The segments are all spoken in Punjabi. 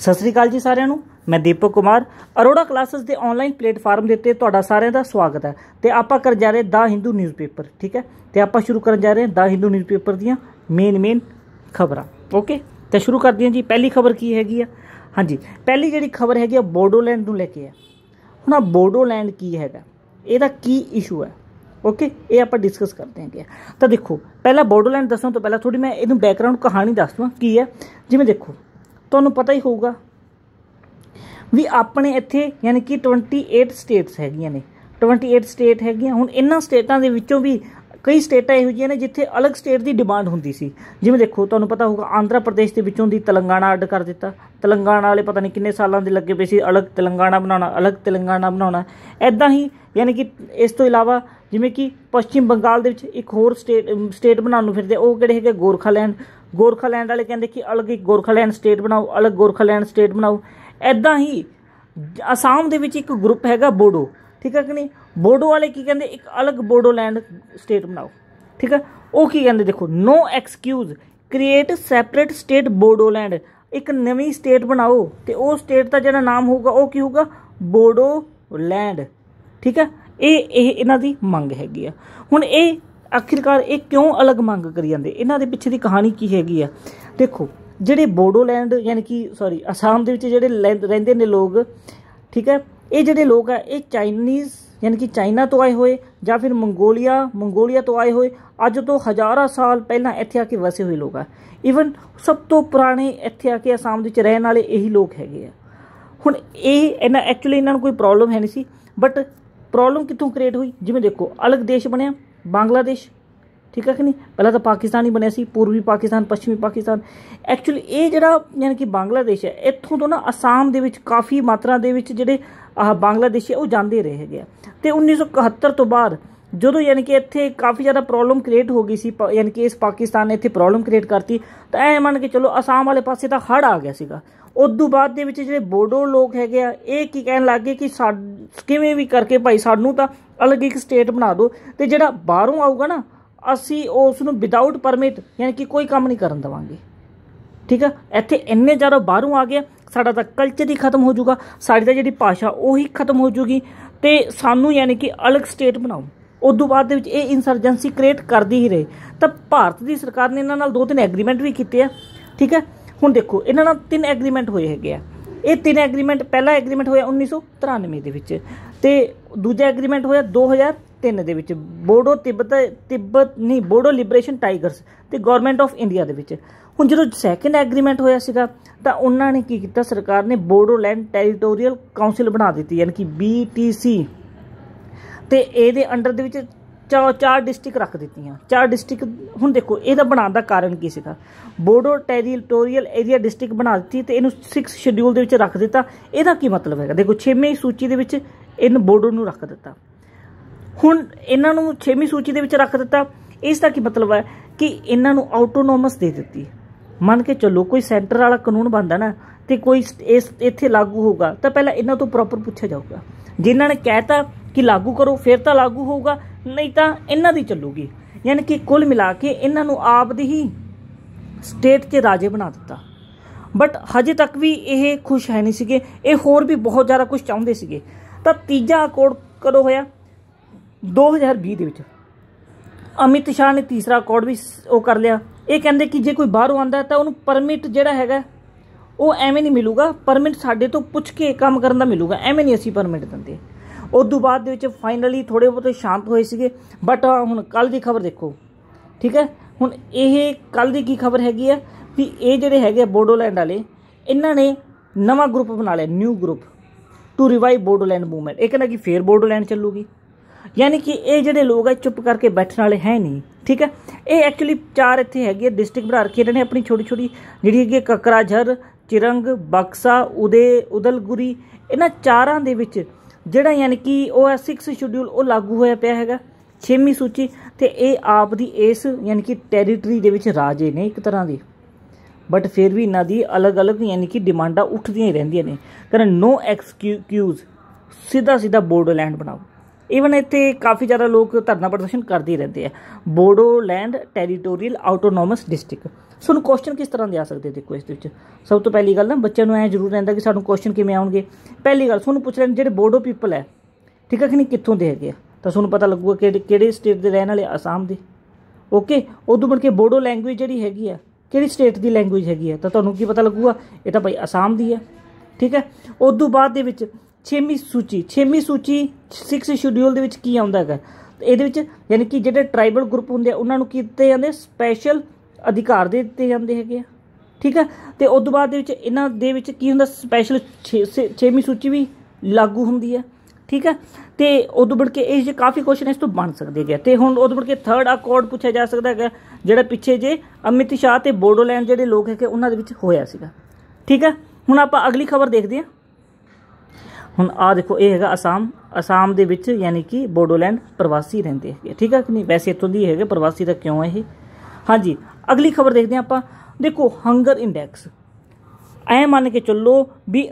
ਸਤਿ ਸ੍ਰੀ ਅਕਾਲ ਜੀ ਸਾਰਿਆਂ ਨੂੰ ਮੈਂ ਦੀਪਕ ਕੁਮਾਰ ਅਰੋੜਾ ਕਲਾਸਸ ਦੇ ਆਨਲਾਈਨ ਪਲੇਟਫਾਰਮ ਦੇ ਉੱਤੇ ਤੁਹਾਡਾ ਸਾਰਿਆਂ ਦਾ ਸਵਾਗਤ ਹੈ ਤੇ ਆਪਾਂ ਕਰ ਜਾ ਰਹੇ ਦਾ ਹਿੰਦੂ ਨਿਊਜ਼ਪੇਪਰ ਠੀਕ ਹੈ ਤੇ ਆਪਾਂ ਸ਼ੁਰੂ ਕਰਨ ਜਾ ਰਹੇ ਹਾਂ ਦਾ ਹਿੰਦੂ ਨਿਊਜ਼ਪੇਪਰ ਦੀਆਂ ਮੇਨ ਮੇਨ ਖਬਰਾਂ ਓਕੇ ਤੇ ਸ਼ੁਰੂ ਕਰਦੇ ਹਾਂ ਜੀ ਪਹਿਲੀ ਖਬਰ ਕੀ ਹੈਗੀ ਆ ਹਾਂਜੀ ਪਹਿਲੀ ਜਿਹੜੀ ਖਬਰ ਹੈਗੀ ਆ ਬੋਡੋਲੈਂਡ ਨੂੰ ਲੈ ਕੇ ਆ ਹੁਣ ਆ ਬੋਡੋਲੈਂਡ ਕੀ ਹੈਗਾ ਇਹਦਾ ਕੀ ਇਸ਼ੂ ਹੈ ਓਕੇ ਇਹ ਆਪਾਂ ਡਿਸਕਸ ਕਰਦੇ ਕਿ ਤਾਂ ਦੇਖੋ ਪਹਿਲਾਂ ਬੋਡੋਲੈਂਡ ਦੱਸਣ ਤੋਂ ਪਹਿਲਾਂ ਥੋੜੀ ਮੈਂ ਇਹਨੂੰ ਬੈਕਗ੍ਰਾਉਂਡ ਕਹਾਣੀ ਦੱਸ ਦਵਾਂ ਕੀ ਹੈ ਜਿਵੇਂ ਦੇਖੋ ਤੁਹਾਨੂੰ ਪਤਾ ਹੀ ਹੋਊਗਾ ਵੀ ਆਪਣੇ ਇੱਥੇ ਯਾਨੀ ਕਿ 28 ਸਟੇਟਸ ਹੈਗੀਆਂ ਨੇ 28 ਸਟੇਟ ਹੈਗੀਆਂ ਹੁਣ ਇਹਨਾਂ ਸਟੇਟਾਂ ਦੇ ਵਿੱਚੋਂ ਵੀ ਕਈ ਸਟੇਟਾਂ ਇਹੋ ਜਿਹੀਆਂ ਨੇ ਜਿੱਥੇ ਅਲੱਗ ਸਟੇਟ ਦੀ ਡਿਮਾਂਡ ਹੁੰਦੀ ਸੀ ਜਿਵੇਂ ਦੇਖੋ ਤੁਹਾਨੂੰ ਪਤਾ ਹੋਊਗਾ ਆਂਧਰਾ ਪ੍ਰਦੇਸ਼ ਦੇ ਵਿੱਚੋਂ ਦੀ ਤਲੰਗਾਨਾ ਅੱਡ ਕਰ ਦਿੱਤਾ ਤਲੰਗਾਨਾ ਵਾਲੇ ਪਤਾ ਨਹੀਂ ਕਿੰਨੇ ਸਾਲਾਂ ਦੇ ਲੱਗੇ ਪਏ ਸੀ ਅਲੱਗ ਤਲੰਗਾਨਾ ਬਣਾਉਣਾ ਅਲੱਗ ਤਲੰਗਾਨਾ ਬਣਾਉਣਾ ਐਦਾਂ ਹੀ ਯਾਨੀ ਕਿ ਇਸ ਤੋਂ ਇਲਾਵਾ ਜਿਵੇਂ ਕਿ ਪਸ਼ਚਿਮ ਬੰਗਾਲ ਦੇ ਵਿੱਚ ਇੱਕ ਹੋਰ ਸਟੇਟ ਸਟੇਟ ਬਣਾਉਣ ਨੂੰ ਫਿਰਦੇ ਉਹ ਕਿਹੜੇ ਹੈਗੇ ਗੋਰਖਾਲੈਂਡ ਗੋਰਖਾਲੈਂਡ ਵਾਲੇ ਕਹਿੰਦੇ ਕਿ ਅਲੱਗ ਇੱਕ ਗੋਰਖਾਲੈਂਡ ਸਟੇਟ ਬਣਾਓ ਅਲੱਗ ਗੋਰਖਾਲੈਂਡ ਸਟੇਟ ਬਣਾਓ ਐਦਾਂ ਹੀ ਅਸਾਮ ਦੇ ਵਿੱਚ ਇੱਕ ਗਰੁੱਪ ਹੈਗਾ ਬੋਡੋ ਠੀਕ ਹੈ ਕਿ ਨਹੀਂ ਬੋਡੋ ਵਾਲੇ ਕੀ ਕਹਿੰਦੇ ਇੱਕ ਅਲੱਗ ਬੋਡੋਲੈਂਡ ਸਟੇਟ ਬਣਾਓ ਠੀਕ ਹੈ ਉਹ ਕੀ ਕਹਿੰਦੇ ਦੇਖੋ no excuse create separate state Bodoland ਇੱਕ ਨਵੀਂ ਸਟੇਟ ਬਣਾਓ ਤੇ ਉਹ ਸਟੇਟ ਦਾ ਜਿਹੜਾ ਨਾਮ ਹੋਊਗਾ ਉਹ ਕੀ ਹੋਊਗਾ ਬੋਡੋਲੈਂਡ ਠੀਕ ਹੈ ਇਹ ਇਹ ਇਹਨਾਂ ਦੀ ਮੰਗ ਹੈਗੀ ਆ ਹੁਣ ਇਹ ਆਖਿਰਕਾਰ ਇਹ ਕਿਉਂ ਅਲੱਗ ਮੰਗ ਕਰੀ ਜਾਂਦੇ ਇਹਨਾਂ ਦੇ ਪਿੱਛੇ ਦੀ ਕਹਾਣੀ ਕੀ ਹੈਗੀ ਆ ਦੇਖੋ ਜਿਹੜੇ ਬੋਡੋਲੈਂਡ ਯਾਨੀ ਕਿ ਸੌਰੀ ਅਸਾਮ ਦੇ ਵਿੱਚ ਜਿਹੜੇ ਰਹਿੰਦੇ ਨੇ ਲੋਕ ਠੀਕ ਹੈ ਇਹ ਜਿਹੜੇ ਲੋਕ ਆ ਇਹ ਚਾਈਨੀਜ਼ ਯਾਨੀ ਕਿ ਚਾਈਨਾ ਤੋਂ ਆਏ ਹੋਏ ਜਾਂ ਫਿਰ ਮੰਗੋਲੀਆ ਮੰਗੋਲੀਆ ਤੋਂ ਆਏ ਹੋਏ ਅੱਜ ਤੋਂ ਹਜ਼ਾਰਾਂ ਸਾਲ ਪਹਿਲਾਂ ਇੱਥੇ ਆ ਕੇ ਵਸੇ ਹੋਏ ਲੋਕ ਆ ਇਵਨ ਸਭ ਤੋਂ ਪੁਰਾਣੇ ਇੱਥੇ ਆ ਕੇ ਅਸਾਮ ਦੇ ਵਿੱਚ ਰਹਿਣ ਵਾਲੇ ਇਹੀ ਲੋਕ ਹੈਗੇ ਆ ਹੁਣ ਇਹ ਇਹਨਾਂ ਐਕਚੁਅਲੀ ਇਹਨਾਂ ਨੂੰ ਕੋਈ ਪ੍ਰੋਬਲਮ ਹੈ ਨਹੀਂ ਸੀ ਬਟ ਪ੍ਰੋਬਲਮ ਕਿੱਥੋਂ ਕ੍ਰੀਏਟ ਹੋਈ ਜਿਵੇਂ ਦੇਖੋ ਅਲੱਗ ਦੇਸ਼ ਬਣਿਆ ਬੰਗਲਾਦੇਸ਼ ਠੀਕ ਹੈ ਕਿ ਨਹੀਂ ਪਹਿਲਾਂ ਤਾਂ ਪਾਕਿਸਤਾਨ ਹੀ ਬਣਿਆ ਸੀ ਪੂਰਬੀ ਪਾਕਿਸਤਾਨ ਪੱਛਮੀ ਪਾਕਿਸਤਾਨ ਐਕਚੁਅਲੀ ਇਹ ਜਿਹੜਾ ਯਾਨੀ ਕਿ ਬੰਗਲਾਦੇਸ਼ ਹੈ ਇੱਥੋਂ ਤੋਂ ਨਾ ਅਸਾਮ ਦੇ ਵਿੱਚ ਕਾਫੀ ਮਾਤਰਾ ਦੇ ਵਿੱਚ ਜਿਹੜੇ ਆਹ ਬੰਗਲਾਦੇਸ਼ੀ ਉਹ ਜਾਂਦੇ ਰਹੇ ਹੈਗੇ ਤੇ 1971 ਤੋਂ ਬਾਅਦ ਜਦੋਂ ਯਾਨੀ ਕਿ ਇੱਥੇ ਕਾਫੀ ਜ਼ਿਆਦਾ ਪ੍ਰੋਬਲਮ ਕ੍ਰੀਏਟ ਹੋ ਗਈ ਸੀ ਯਾਨੀ ਕਿ ਇਸ ਪਾਕਿਸਤਾਨ ਨੇ ਇੱਥੇ ਪ੍ਰੋਬਲਮ ਕ੍ਰੀਏਟ ਕਰਤੀ ਤਾਂ ਐ ਮੰਨ ਕੇ ਚਲੋ ਅਸਾਮ ਵਾਲੇ ਪਾਸੇ ਤਾਂ ਹੜ ਆ ਗਿਆ ਸੀਗਾ ਉਦੋਂ ਬਾਅਦ ਦੇ ਵਿੱਚ ਜਿਹੜੇ ਬੋਡੋ ਲੋਕ ਹੈਗੇ ਆ ਇਹ ਕੀ ਕਹਿਣ ਲੱਗੇ ਕਿ ਕਿਵੇਂ ਵੀ ਕਰਕੇ ਭਾਈ ਸਾਨੂੰ ਤਾਂ ਅਲੱਗ ਇੱਕ ਸਟੇਟ ਬਣਾ ਦਿਓ ਤੇ ਜਿਹੜਾ ਬਾਹਰੋਂ ਆਊਗਾ ਨਾ ਅਸੀਂ ਉਸ ਨੂੰ ਵਿਦਆਊਟ ਪਰਮਿਟ ਯਾਨੀ ਕਿ ਕੋਈ ਕੰਮ ਨਹੀਂ ਕਰਨ ਦਵਾਂਗੇ ਠੀਕ ਆ ਇੱਥੇ ਇੰਨੇ ਜ਼ਿਆਦਾ ਬਾਹਰੋਂ ਆ ਗਿਆ ਸਾਡਾ ਤਾਂ ਕਲਚਰ ਹੀ ਖਤਮ ਹੋ ਜਾਊਗਾ ਸਾਡੀ ਤਾਂ ਜਿਹੜੀ ਭਾਸ਼ਾ ਉਹੀ ਖਤਮ ਹੋ ਜਾਊਗੀ ਤੇ ਸਾਨੂੰ ਯਾਨੀ ਕਿ ਅਲੱਗ ਸਟੇਟ ਬਣਾਓ ਉਸ ਤੋਂ ਬਾਅਦ ਦੇ ਵਿੱਚ ਇਹ ਇਨਸਰਜੈਂਸੀ ਕ੍ਰੀਏਟ ਕਰਦੀ ਹੀ ਰਹੇ ਤਾਂ ਭਾਰਤ ਦੀ ਸਰਕਾਰ ਨੇ ਇਹਨਾਂ ਨਾਲ ਦੋ ਤਿੰਨ ਐਗਰੀਮੈਂਟ ਵੀ ਕੀਤੇ ਆ ਠੀਕ ਹੈ ਹੁਣ ਦੇਖੋ ਇਹਨਾਂ ਨਾਲ ਤਿੰਨ ਐਗਰੀਮੈਂਟ ਹੋਏ ਹੈਗੇ ਆ ਇਹ ਤਿੰਨ ਐਗਰੀਮੈਂਟ ਪਹਿਲਾ ਐਗਰੀਮੈਂਟ ਹੋਇਆ 1993 ਦੇ ਵਿੱਚ ਤੇ ਦੂਜਾ ਐਗਰੀਮੈਂਟ ਹੋਇਆ 2003 ਦੇ ਵਿੱਚ ਬੋਡੋ ਤਿੱਬਤ ਤਿੱਬਤ ਨਹੀਂ ਬੋਡੋ ਲਿਬਰੇਸ਼ਨ ਟਾਈਗਰਸ ਤੇ ਗਵਰਨਮੈਂਟ ਆਫ ਇੰਡੀਆ ਦੇ ਵਿੱਚ ਹੁਣ ਜਦੋਂ ਸੈਕੰਡ ਐਗਰੀਮੈਂਟ ਹੋਇਆ ਸੀਗਾ ਤਾਂ ਉਹਨਾਂ ਨੇ ਕੀ ਕੀਤਾ ਸਰਕਾਰ ਨੇ ਬੋਡੋ ਲੈਂਡ ਟੈਰੀਟੋਰੀਅਲ ਕਾਉਂਸਲ ਬਣਾ ਦਿੱਤੀ ਯਾਨੀ ਕਿ ਬੀਟੀਸੀ ਤੇ ਇਹਦੇ ਅੰਡਰ ਦੇ ਵਿੱਚ ਚਾਰ ਚਾਰ ਡਿਸਟ੍ਰਿਕਟ ਰੱਖ ਦਿੱਤੀਆਂ ਚਾਰ ਡਿਸਟ੍ਰਿਕਟ ਹੁਣ ਦੇਖੋ ਇਹਦਾ ਬਣਾਉਣ ਦਾ ਕਾਰਨ ਕੀ ਸੀਗਾ ਬੋਡੋ ਟੈਰੀਟੋਰੀਅਲ ਏਰੀਆ ਡਿਸਟ੍ਰਿਕਟ ਬਣਾ ਦਿੱਤੀ ਤੇ ਇਹਨੂੰ 6th ਸ਼ਡਿਊਲ ਦੇ ਵਿੱਚ ਰੱਖ ਦਿੱਤਾ ਇਹਦਾ ਕੀ ਮਤਲਬ ਹੈਗਾ ਦੇਖੋ 6ਵੀਂ ਸੂਚੀ ਦੇ ਵਿੱਚ ਇਹਨੂੰ ਬੋਡੋ ਨੂੰ ਰੱਖ ਦਿੱਤਾ ਹੁਣ ਇਹਨਾਂ ਨੂੰ 6ਵੀਂ ਸੂਚੀ ਦੇ ਵਿੱਚ ਰੱਖ ਦਿੱਤਾ ਇਸ ਦਾ ਕੀ ਮਤਲਬ ਹੈ ਕਿ ਇਹਨਾਂ ਨੂੰ ਆਟੋਨੋਮਸ ਦੇ ਦਿੱਤੀ ਮੰਨ ਕੇ ਚੱਲੋ ਕੋਈ ਸੈਂਟਰ ਵਾਲਾ ਕਾਨੂੰਨ ਬਣਦਾ ਨਾ ਤੇ ਕੋਈ ਇਸ ਇੱਥੇ ਲਾਗੂ ਹੋਊਗਾ ਤਾਂ ਪਹਿਲਾਂ ਇਹਨਾਂ ਤੋਂ ਪ੍ਰੋਪਰ ਪੁੱਛਿਆ ਜਾਊਗਾ ਜਿਨ੍ਹਾਂ ਨੇ ਕਹਿਤਾ ਕਿ ਲਾਗੂ ਕਰੋ ਫਿਰ ਤਾਂ ਲਾਗੂ ਹੋਊਗਾ ਨਹੀਂ ਤਾਂ ਇਹਨਾਂ ਦੀ ਚੱਲੂਗੀ ਯਾਨੀ ਕਿ ਕੁੱਲ ਮਿਲਾ ਕੇ ਇਹਨਾਂ ਨੂੰ ਆਪ ਦੀ ਹੀ ਸਟੇਟ 'ਚ ਰਾਜੇ ਬਣਾ ਦਿੱਤਾ ਬਟ ਹਜੇ ਤੱਕ ਵੀ ਇਹ ਖੁਸ਼ ਹੈ ਨਹੀਂ ਸੀਗੇ ਇਹ ਹੋਰ ਵੀ ਬਹੁਤ ਜ਼ਿਆਦਾ ਕੁਝ ਚਾਹੁੰਦੇ ਸੀਗੇ ਤਾਂ ਤੀਜਾ ਅਕੋਰਡ ਕਦੋਂ ਹੋਇਆ 2020 ਦੇ ਵਿੱਚ ਅਮਿਤ ਸ਼ਾਹ ਨੇ ਤੀਸਰਾ ਅਕੋਰਡ ਵੀ ਉਹ ਕਰ ਲਿਆ ਇਹ ਕਹਿੰਦੇ ਕਿ ਜੇ ਕੋਈ ਬਾਹਰੋਂ ਆਂਦਾ ਤਾਂ ਉਹਨੂੰ ਪਰਮਿਟ ਜਿਹੜਾ ਹੈਗਾ ਉਹ ਐਵੇਂ ਨਹੀਂ ਮਿਲੂਗਾ ਪਰਮਿਟ ਸਾਡੇ ਤੋਂ ਪੁੱਛ ਕੇ ਕੰਮ ਕਰਨ ਦਾ ਮਿਲੂਗਾ ਐਵੇਂ ਨਹੀਂ ਅਸੀਂ ਪਰਮਿਟ ਦਿੰਦੇ ਉਸ ਤੋਂ ਬਾਅਦ ਦੇ ਵਿੱਚ ਫਾਈਨਲੀ ਥੋੜੇ ਬਹੁਤ ਸ਼ਾਂਤ ਹੋਏ ਸੀਗੇ ਬਟ ਹੁਣ ਕੱਲ ਦੀ ਖਬਰ ਦੇਖੋ ਠੀਕ ਹੈ ਹੁਣ ਇਹ ਕੱਲ ਦੀ ਕੀ ਖਬਰ ਹੈਗੀ ਆ ਵੀ ਇਹ ਜਿਹੜੇ ਹੈਗੇ ਬੋਡੋਲੈਂਡ ਵਾਲੇ ਇਹਨਾਂ ਨੇ ਨਵਾਂ ਗਰੁੱਪ ਬਣਾ ਲਿਆ new group to revive Bodoland movement ਇਹ ਕਹਿੰਦਾ ਕਿ ਫੇਰ ਬੋਡੋਲੈਂਡ ਚੱਲੂਗੀ ਯਾਨੀ ਕਿ ਇਹ ਜਿਹੜੇ ਲੋਕ ਆ ਚੁੱਪ ਕਰਕੇ ਬੈਠਣ ਵਾਲੇ ਹੈ ਨਹੀਂ ਠੀਕ ਹੈ ਇਹ ਐਕਚੁਅਲੀ ਚਾਰ ਇੱਥੇ ਹੈਗੇ ਡਿਸਟ੍ਰਿਕਟ ਬਣਾ ਰੱਖੀ ਇਹਨਾਂ ਨੇ ਆਪਣੀ ਛੋਟੀ ਛੋਟੀ ਜਿਹੜੀ ਹੈਗੀ ਕਕਰਾਝਰ ਚਿਰੰਗ ਬਕਸਾ ਉਦੇ ਉਦਲਗੁਰੀ ਇਹਨਾਂ ਚਾਰਾਂ ਦੇ ਵਿੱਚ ਜਿਹੜਾ ਯਾਨੀ ਕਿ OS 6 ਸ਼ਡਿਊਲ ਉਹ ਲਾਗੂ ਹੋਇਆ ਪਿਆ ਹੈਗਾ 6ਵੀਂ ਸੂਚੀ ਤੇ ਇਹ ਆਪ ਦੀ ਇਸ ਯਾਨੀ ਕਿ ਟੈਰੀਟਰੀ ਦੇ ਵਿੱਚ ਰਾਜੇ ਨੇ ਇੱਕ ਤਰ੍ਹਾਂ ਦੇ ਬਟ ਫਿਰ ਵੀ ਇਹਨਾਂ ਦੀ ਅਲੱਗ-ਅਲੱਗ ਯਾਨੀ ਕਿ ਡਿਮਾਂਡਾਂ ਉੱਠਦੀਆਂ ਹੀ ਰਹਿੰਦੀਆਂ ਨੇ ਕਰਨ ਨੋ ਐਕਸਕਿਊਜ਼ ਸਿੱਧਾ ਸਿੱਧਾ ਲੈਂਡ ਬਣਾਓ ਇਵਨ ਇੱਥੇ ਕਾਫੀ ਜ਼ਿਆਦਾ ਲੋਕ ਧਰਨਾ ਪ੍ਰਦਰਸ਼ਨ ਕਰਦੇ ਹੀ ਰਹਿੰਦੇ ਆ ਲੈਂਡ ਟੈਰੀਟੋਰੀਅਲ ਆਟੋਨੋਮਸ ਡਿਸਟ੍ਰਿਕਟ ਸਾਨੂੰ ਕੁਐਸਚਨ ਕਿਸ ਤਰ੍ਹਾਂ ਦੇ ਆ ਸਕਦੇ ਦੇਖੋ ਇਸ ਦੇ ਵਿੱਚ ਸਭ ਤੋਂ ਪਹਿਲੀ ਗੱਲ ਨਾ ਬੱਚਿਆਂ ਨੂੰ ਐ ਜ਼ਰੂਰ ਰਹਿੰਦਾ ਕਿ ਸਾਨੂੰ ਕੁਐਸਚਨ ਕਿਵੇਂ ਆਉਣਗੇ ਪਹਿਲੀ ਗੱਲ ਤੁਹਾਨੂੰ ਪੁੱਛ ਲੈਣ ਜਿਹੜੇ ਬੋਡੋ ਪੀਪਲ ਹੈ ਠੀਕ ਹੈ ਕਿ ਨਹੀਂ ਕਿੱਥੋਂ ਦੇ ਹੈਗੇ ਤਾਂ ਤੁਹਾਨੂੰ ਪਤਾ ਲੱਗੂਗਾ ਕਿਹੜੇ ਕਿਹੜੇ ਸਟੇਟ ਦੇ ਰਹਿਣ ਵਾਲੇ ਆਸਾਮ ਦੇ ਓਕੇ ਉਦੋਂ ਬਣ ਕੇ ਬੋਡੋ ਲੈਂਗੁਏਜ ਜਿਹੜੀ ਹੈਗੀ ਆ ਕਿਹੜੀ ਸਟੇਟ ਦੀ ਲੈਂਗੁਏਜ ਹੈਗੀ ਆ ਤਾਂ ਤੁਹਾਨੂੰ ਕੀ ਪਤਾ ਲੱਗੂਗਾ ਇਹ ਤਾਂ ਭਾਈ ਆਸਾਮ ਦੀ ਹੈ ਠੀਕ ਹੈ ਉਦੋਂ ਬਾਅਦ ਦੇ ਵਿੱਚ 6ਵੀਂ ਸੂਚੀ 6ਵੀਂ ਸੂਚੀ 6 ਸ਼ਡਿਊਲ ਦੇ ਵਿੱਚ ਕੀ ਆਉਂਦਾ ਹੈਗਾ ਇਹਦੇ ਵਿੱਚ ਯਾਨੀ ਕਿ ਜਿਹੜੇ ਟ੍ਰਾਈਬਲ ਗਰੁੱਪ ਹੁੰਦੇ ਆ ਉਹਨਾਂ ਨੂੰ ਦਿੱਤੇ ਜਾਂਦੇ ਸਪੈਸ਼ਲ ਅਧਿਕਾਰ ਦੇ ਦਿੱਤੇ ਜਾਂਦੇ ਹੈਗੇ ਆ ਠੀਕ ਹੈ ਤੇ ਉਸ ਤੋਂ ਬਾਅਦ ਦੇ ਵਿੱਚ ਇਹਨਾਂ ਦੇ ਵਿੱਚ ਕੀ ਹੁੰਦਾ ਸਪੈਸ਼ਲ 6ਵੀਂ ਸੂਚੀ ਵੀ ਲਾਗੂ ਹੁੰਦੀ ਹੈ ਠੀਕ ਹੈ ਤੇ ਉਦੋਂ ਬੜ ਕੇ ਇਹ ਜੇ ਕਾਫੀ ਕੁਐਸਚਨ ਇਸ ਤੋਂ ਬਣ ਸਕਦੇ ਹੈਗੇ ਤੇ ਹੁਣ ਉਦੋਂ ਬੜ ਕੇ ਥਰਡ ਅਕੋਰਡ ਪੁੱਛਿਆ ਜਾ ਸਕਦਾ ਹੈਗਾ ਜਿਹੜਾ ਪਿੱਛੇ ਜੇ ਅਮਿਤ ਸ਼ਾਹ ਤੇ ਬੋਡੋਲੈਂਡ ਜਿਹੜੇ ਲੋਕ ਹੈਗੇ ਉਹਨਾਂ ਦੇ ਵਿੱਚ ਹੋਇਆ ਸੀਗਾ ਠੀਕ ਹੈ ਹੁਣ ਆਪਾਂ ਅਗਲੀ ਖਬਰ ਦੇਖਦੇ ਹਾਂ ਹੁਣ ਆ ਦੇਖੋ ਇਹ ਹੈਗਾ ਅਸਾਮ ਅਸਾਮ ਦੇ ਵਿੱਚ ਯਾਨੀ ਕਿ ਬੋਡੋਲੈਂਡ ਪ੍ਰਵਾਸੀ ਰਹਿੰਦੇ ਹੈਗੇ ਠੀਕ ਹੈ ਕਿ ਨਹੀਂ ਵੈਸੇ ਇਤੋਂ ਦੀ ਹੈਗੇ ਪ੍ਰਵਾਸੀ ਤਾਂ ਕਿਉਂ ਹੈ ਇਹ ਹਾਂਜੀ ਅਗਲੀ ਖਬਰ ਦੇਖਦੇ ਹਾਂ ਆਪਾਂ ਦੇਖੋ ਹੰਗਰ ਇੰਡੈਕਸ ਐ ਮੰਨ ਕੇ ਚੱਲੋ ਵੀ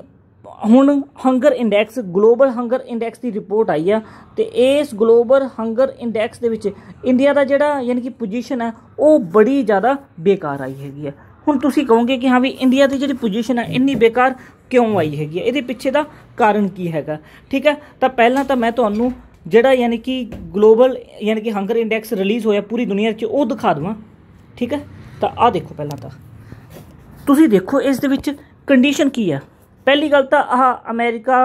ਹੁਣ hunger index global hunger index ਦੀ ਰਿਪੋਰਟ ਆਈ ਆ ਤੇ ਇਸ ਗਲੋਬਲ ਹੰਗਰ ਇੰਡੈਕਸ ਦੇ ਵਿੱਚ ਇੰਡੀਆ ਦਾ ਜਿਹੜਾ ਯਾਨੀ ਕਿ ਪੋਜੀਸ਼ਨ ਹੈ ਉਹ ਬੜੀ ਜ਼ਿਆਦਾ ਬੇਕਾਰ ਆਈ ਹੈਗੀ ਹੈ ਹੁਣ ਤੁਸੀਂ ਕਹੋਗੇ ਕਿ ਹਾਂ ਵੀ ਇੰਡੀਆ ਦੀ ਜਿਹੜੀ ਪੋਜੀਸ਼ਨ ਹੈ ਇੰਨੀ ਬੇਕਾਰ ਕਿਉਂ ਆਈ ਹੈਗੀ ਹੈ ਇਹਦੇ ਪਿੱਛੇ ਦਾ ਕਾਰਨ ਕੀ ਹੈਗਾ ਠੀਕ ਹੈ ਤਾਂ ਪਹਿਲਾਂ ਤਾਂ ਮੈਂ ਤੁਹਾਨੂੰ ਜਿਹੜਾ ਯਾਨੀ ਕਿ ਗਲੋਬਲ ਯਾਨੀ ਕਿ ਹੰਗਰ ਇੰਡੈਕਸ ਰਿਲੀਜ਼ ਹੋਇਆ ਪੂਰੀ ਦੁਨੀਆ 'ਚ ਉਹ ਦਿਖਾ ਦਵਾਂ ਠੀਕ ਹੈ ਤਾਂ ਆ ਦੇਖੋ ਪਹਿਲਾਂ ਤਾਂ ਤੁਸੀਂ ਦੇਖੋ ਇਸ ਦੇ ਵਿੱਚ ਕੰਡੀਸ਼ਨ ਕੀ ਆ ਪਹਿਲੀ ਗੱਲ ਤਾਂ ਆ ਅਮਰੀਕਾ